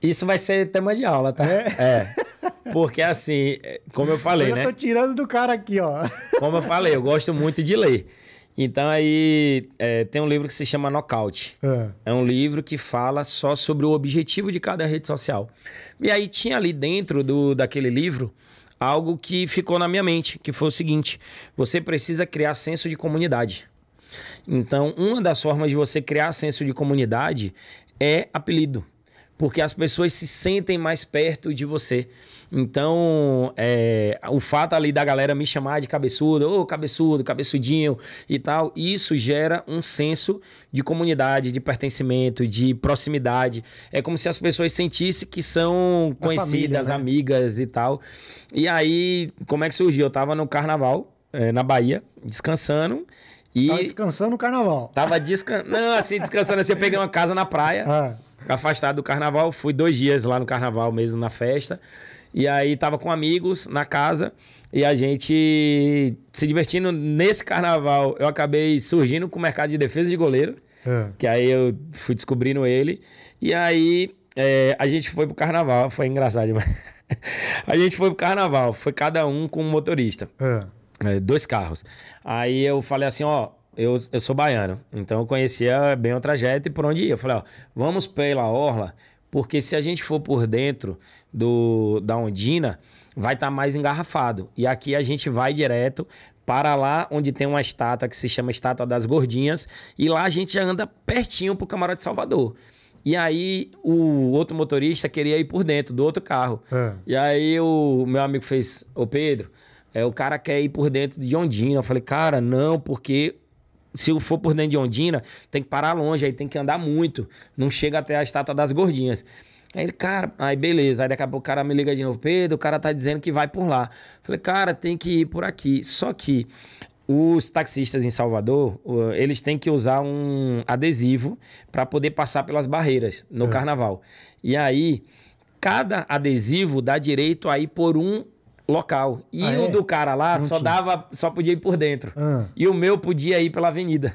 isso vai ser tema de aula, tá? É. é. Porque assim, é, como eu falei, eu né? Eu tô tirando do cara aqui, ó. Como eu falei, eu gosto muito de ler. Então aí é, tem um livro que se chama Knockout. É. é um livro que fala só sobre o objetivo de cada rede social. E aí tinha ali dentro do, daquele livro algo que ficou na minha mente, que foi o seguinte: você precisa criar senso de comunidade. Então, uma das formas de você criar senso de comunidade é apelido, porque as pessoas se sentem mais perto de você. Então, é, o fato ali da galera me chamar de cabeçudo, ô oh, cabeçudo, cabeçudinho e tal, isso gera um senso de comunidade, de pertencimento, de proximidade. É como se as pessoas sentissem que são da conhecidas, família, né? amigas e tal. E aí, como é que surgiu? Eu tava no carnaval, é, na Bahia, descansando. E tava descansando no carnaval. Tava descansando. Não, assim, descansando assim. Eu peguei uma casa na praia, ah. afastado do carnaval. Fui dois dias lá no carnaval mesmo, na festa. E aí tava com amigos na casa e a gente se divertindo nesse carnaval. Eu acabei surgindo com o mercado de defesa de goleiro, é. que aí eu fui descobrindo ele. E aí é, a gente foi pro carnaval, foi engraçado demais. a gente foi pro carnaval, foi cada um com um motorista. É. é. dois carros. Aí eu falei assim, ó, eu, eu sou baiano, então eu conhecia bem o trajeto e por onde ia. Eu falei, ó, vamos pela orla porque se a gente for por dentro do, da Ondina, vai estar tá mais engarrafado. E aqui a gente vai direto para lá onde tem uma estátua que se chama Estátua das Gordinhas. E lá a gente anda pertinho pro Camarote Salvador. E aí o outro motorista queria ir por dentro do outro carro. É. E aí o meu amigo fez, ô Pedro, é, o cara quer ir por dentro de Ondina. Eu falei, cara, não, porque se eu for por dentro de Ondina, tem que parar longe, aí tem que andar muito. Não chega até a estátua das gordinhas. Aí ele, cara, aí beleza. Aí daqui a pouco o cara me liga de novo, Pedro, o cara tá dizendo que vai por lá. Falei, cara, tem que ir por aqui. Só que os taxistas em Salvador, eles têm que usar um adesivo para poder passar pelas barreiras no é. carnaval. E aí, cada adesivo dá direito a ir por um local. E ah, o é? do cara lá não só tinha. dava, só podia ir por dentro. Ah. E o meu podia ir pela avenida.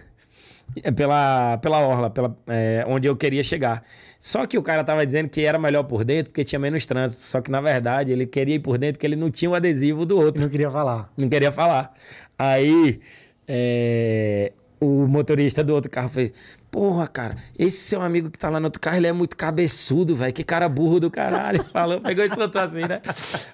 É, pela, pela orla, pela, é, onde eu queria chegar. Só que o cara tava dizendo que era melhor por dentro porque tinha menos trânsito. Só que, na verdade, ele queria ir por dentro porque ele não tinha o adesivo do outro. Não queria falar. Não queria falar. Aí, é, o motorista do outro carro fez: Porra, cara, esse seu amigo que tá lá no outro carro, ele é muito cabeçudo, velho. Que cara burro do caralho. Falou, pegou e soltou assim, né?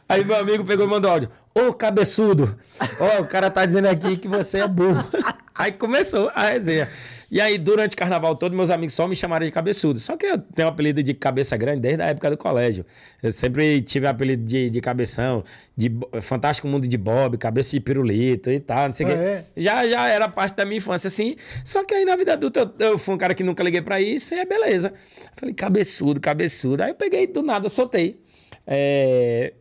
Aí meu amigo pegou e mandou áudio. Ô, cabeçudo! Ó, o cara tá dizendo aqui que você é burro. Aí começou a resenha. E aí, durante o carnaval todo, meus amigos só me chamaram de cabeçudo. Só que eu tenho o um apelido de cabeça grande desde a época do colégio. Eu sempre tive um apelido de, de cabeção, de Fantástico Mundo de Bob, cabeça de pirulito e tal, não sei o ah, quê. É? Já, já era parte da minha infância, assim. Só que aí na vida adulta eu, eu fui um cara que nunca liguei para isso e é beleza. falei, cabeçudo, cabeçudo. Aí eu peguei do nada, soltei. É,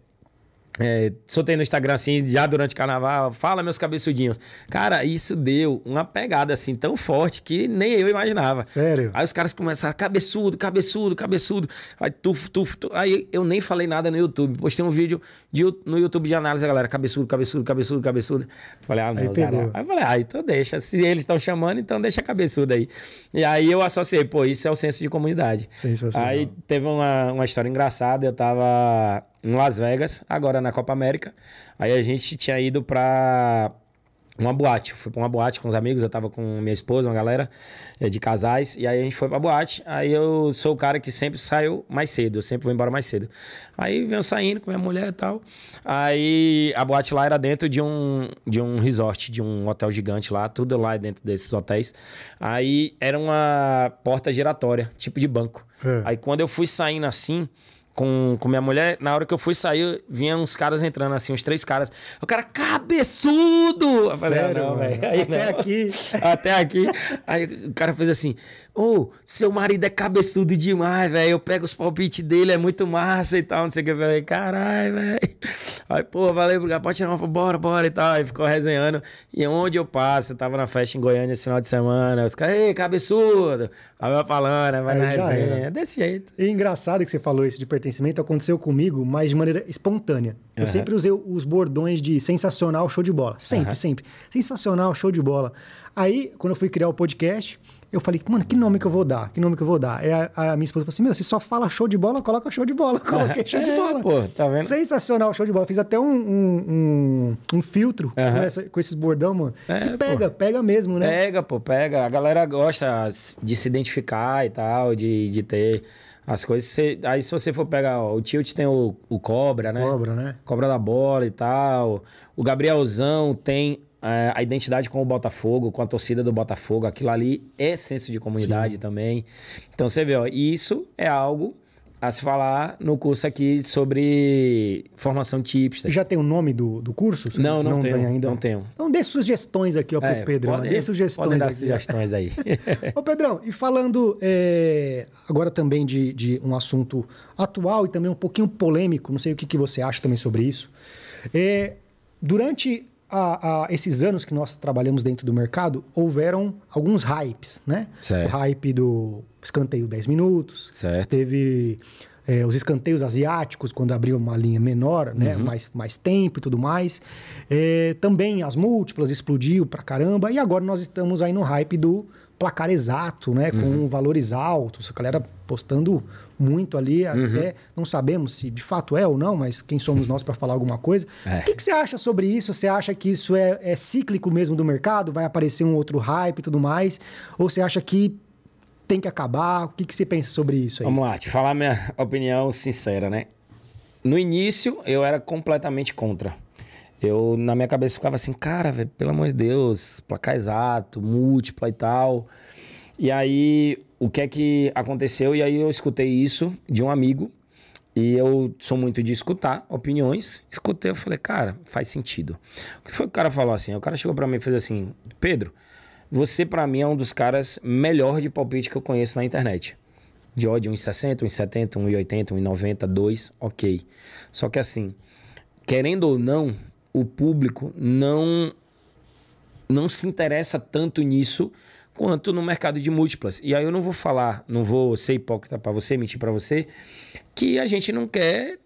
é, soltei no Instagram assim, já durante o carnaval, fala meus cabeçudinhos. Cara, isso deu uma pegada assim tão forte que nem eu imaginava. Sério? Aí os caras começaram, cabeçudo, cabeçudo, cabeçudo. Aí, tuf, tuf, tuf. Aí eu nem falei nada no YouTube. Postei um vídeo de, no YouTube de análise, galera, cabeçudo, cabeçudo, cabeçudo, cabeçudo. Falei, ah, não, aí Pegou. Aí eu falei, ah, então deixa. Se eles estão chamando, então deixa cabeçudo aí. E aí eu associei, pô, isso é o senso de comunidade. Aí teve uma, uma história engraçada, eu tava em Las Vegas, agora na Copa América. Aí a gente tinha ido pra uma boate. Eu fui pra uma boate com os amigos, eu tava com minha esposa, uma galera eh, de casais, e aí a gente foi pra boate. Aí eu sou o cara que sempre saiu mais cedo, eu sempre vou embora mais cedo. Aí venho saindo com minha mulher e tal. Aí a boate lá era dentro de um, de um resort, de um hotel gigante lá, tudo lá dentro desses hotéis. Aí era uma porta giratória, tipo de banco. É. Aí quando eu fui saindo assim, com, com minha mulher, na hora que eu fui sair, vinha uns caras entrando assim, uns três caras. O cara, cabeçudo! Eu falei, ah, Sério, não, velho. Até não. aqui. Até aqui. Aí o cara fez assim, Ô, oh, seu marido é cabeçudo demais, velho. Eu pego os palpites dele, é muito massa e tal. Não sei o que. Eu falei, caralho, velho. Aí, pô, valeu, pode tirar uma foto, bora, bora e tal. Aí ficou resenhando. E onde eu passo, eu tava na festa em Goiânia esse final de semana. Os caras, ei, cabeçudo. Aí eu falando, né? vai na resenha. É Desse jeito. E engraçado que você falou isso de pertencimento. Aconteceu comigo, mas de maneira espontânea. Eu uhum. sempre usei os bordões de sensacional, show de bola. Sempre, uhum. sempre. Sensacional, show de bola. Aí, quando eu fui criar o podcast eu falei, mano, que nome que eu vou dar? Que nome que eu vou dar? Aí a, a minha esposa falou assim: meu, você só fala show de bola, coloca show de bola. Coloquei é. show de bola. É, pô, tá vendo? Sensacional, show de bola. Fiz até um, um, um, um filtro com, essa, com, esses bordão, mano. É, e pega, pô. pega mesmo, né? Pega, pô, pega. A galera gosta de se identificar e tal, de, de ter. As coisas. Você... aí, se você for pegar, ó, o Tilt tem o, o Cobra, né? Cobra, né? Cobra da bola e tal. O Gabrielzão tem é, a identidade com o Botafogo, com a torcida do Botafogo, aquilo ali é senso de comunidade Sim. também. Então você vê, ó, isso é algo a se falar no curso aqui sobre formação de hipster. Já tem o nome do, do curso? Não, não, não tenho, tem ainda. Não tenho. Então dê sugestões aqui ó, pro é, Pedro. Pode, dê sugestões pode dar aqui. sugestões aí. Ô, Pedrão, e falando é, agora também de, de um assunto atual e também um pouquinho polêmico, não sei o que, que você acha também sobre isso. É, durante a, a, esses anos que nós trabalhamos dentro do mercado, houveram alguns hypes, né? Certo. O hype do escanteio 10 minutos. Certo. Teve é, os escanteios asiáticos, quando abriu uma linha menor, né? Uhum. Mais, mais tempo e tudo mais. É, também as múltiplas explodiu pra caramba. E agora nós estamos aí no hype do placar exato, né? Com uhum. valores altos. A galera postando muito ali, uhum. até não sabemos se de fato é ou não, mas quem somos nós para falar alguma coisa. É. O que, que, você acha sobre isso? Você acha que isso é, é cíclico mesmo do mercado? Vai aparecer um outro hype e tudo mais? Ou você acha que tem que acabar? O que, que você pensa sobre isso aí? Vamos lá, te falar minha opinião sincera, né? No início, eu era completamente contra. Eu, na minha cabeça, ficava assim, cara, velho, pelo amor de Deus, placar exato, múltipla e tal. E aí, o que é que aconteceu? E aí eu escutei isso de um amigo. E eu sou muito de escutar opiniões. Escutei, eu falei, cara, faz sentido. O que foi que o cara falou assim? O cara chegou para mim e fez assim: Pedro, você para mim é um dos caras melhor de palpite que eu conheço na internet. De ódio 1,60, 1,70, 1,80, 1,90, 2, ok. Só que assim, querendo ou não, o público não não se interessa tanto nisso quanto no mercado de múltiplas. E aí eu não vou falar, não vou ser hipócrita para você, mentir para você, que a gente não quer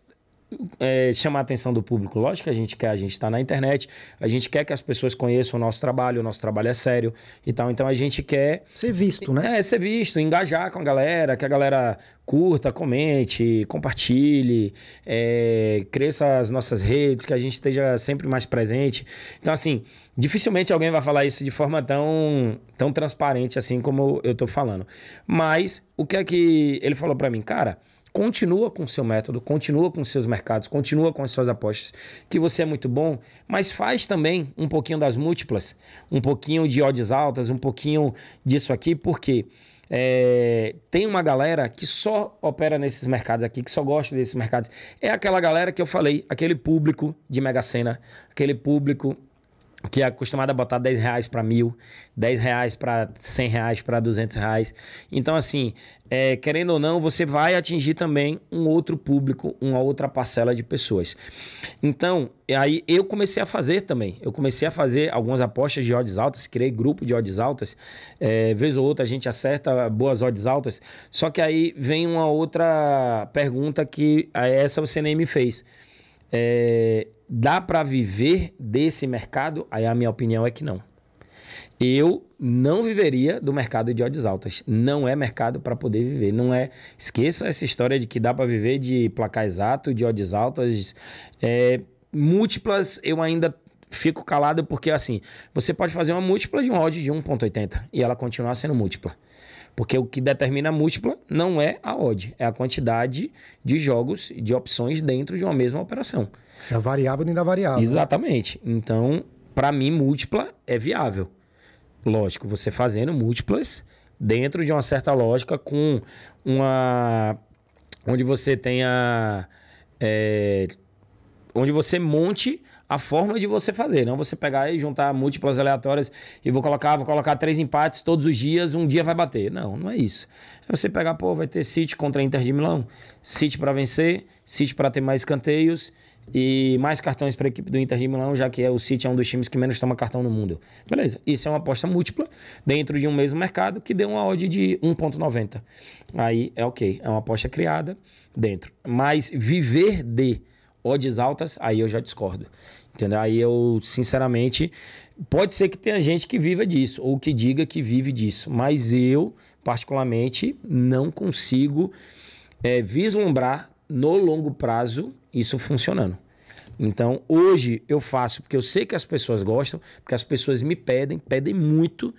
é, chamar a atenção do público. Lógico que a gente quer, a gente está na internet, a gente quer que as pessoas conheçam o nosso trabalho, o nosso trabalho é sério e tal. Então a gente quer. Ser visto, né? É, ser visto, engajar com a galera, que a galera curta, comente, compartilhe, é, cresça as nossas redes, que a gente esteja sempre mais presente. Então, assim, dificilmente alguém vai falar isso de forma tão, tão transparente assim como eu estou falando. Mas o que é que ele falou para mim? Cara continua com o seu método, continua com os seus mercados, continua com as suas apostas, que você é muito bom, mas faz também um pouquinho das múltiplas, um pouquinho de odds altas, um pouquinho disso aqui, porque é, tem uma galera que só opera nesses mercados aqui, que só gosta desses mercados. É aquela galera que eu falei, aquele público de Mega Sena, aquele público que é acostumado a botar 10 reais para mil, 10 reais para 100 reais, para 200 reais. Então, assim, é, querendo ou não, você vai atingir também um outro público, uma outra parcela de pessoas. Então, aí eu comecei a fazer também. Eu comecei a fazer algumas apostas de odds altas, criei grupo de odds altas. É, vez ou outra a gente acerta boas odds altas. Só que aí vem uma outra pergunta que é, essa você nem me fez. É, dá para viver desse mercado? Aí a minha opinião é que não. Eu não viveria do mercado de odds altas. Não é mercado para poder viver. Não é. Esqueça essa história de que dá para viver de placar exato, de odds altas. É, múltiplas, eu ainda fico calado porque, assim, você pode fazer uma múltipla de um odd de 1,80 e ela continuar sendo múltipla. Porque o que determina a múltipla não é a odd, é a quantidade de jogos, de opções dentro de uma mesma operação. Da é variável nem da variável. Exatamente. Então, para mim, múltipla é viável. Lógico, você fazendo múltiplas dentro de uma certa lógica com uma... Onde você tenha... É, onde você monte a forma de você fazer. Não você pegar e juntar múltiplas aleatórias e vou colocar, vou colocar três empates todos os dias, um dia vai bater. Não, não é isso. É você pegar, pô, vai ter City contra Inter de Milão, City para vencer, City para ter mais escanteios, e mais cartões para a equipe do Inter de Milão, já que é o City é um dos times que menos toma cartão no mundo. Beleza, isso é uma aposta múltipla dentro de um mesmo mercado que deu uma odd de 1,90. Aí é ok, é uma aposta criada dentro. Mas viver de odds altas, aí eu já discordo. Entendeu? Aí eu, sinceramente, pode ser que tenha gente que viva disso ou que diga que vive disso, mas eu, particularmente, não consigo é, vislumbrar no longo prazo isso funcionando. Então, hoje eu faço porque eu sei que as pessoas gostam, porque as pessoas me pedem, pedem muito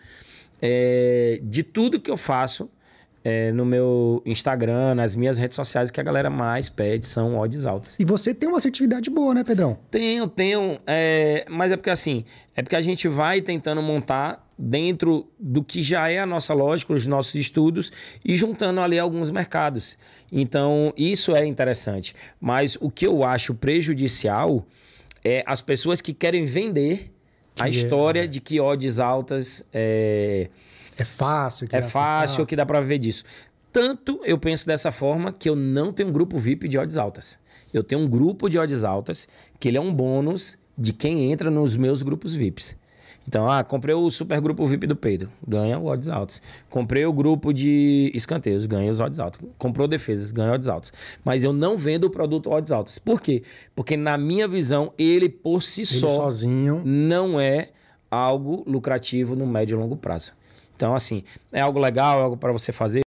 é, de tudo que eu faço é, no meu Instagram, nas minhas redes sociais, o que a galera mais pede são odds altas. E você tem uma assertividade boa, né, Pedrão? Tenho, tenho. É, mas é porque assim, é porque a gente vai tentando montar dentro do que já é a nossa lógica, os nossos estudos, e juntando ali alguns mercados. Então, isso é interessante. Mas o que eu acho prejudicial é as pessoas que querem vender que a é. história de que odds altas é. É fácil. Que é fácil que dá para viver disso. Tanto eu penso dessa forma que eu não tenho um grupo VIP de odds altas. Eu tenho um grupo de odds altas que ele é um bônus de quem entra nos meus grupos VIPs. Então, ah, comprei o super grupo VIP do Pedro, ganha o odds altos. Comprei o grupo de escanteios, ganha os odds altos. Comprou defesas, ganha odds altos. Mas eu não vendo o produto odds altos. Por quê? Porque na minha visão, ele por si ele só sozinho não é algo lucrativo no médio e longo prazo. Então, assim, é algo legal, é algo para você fazer.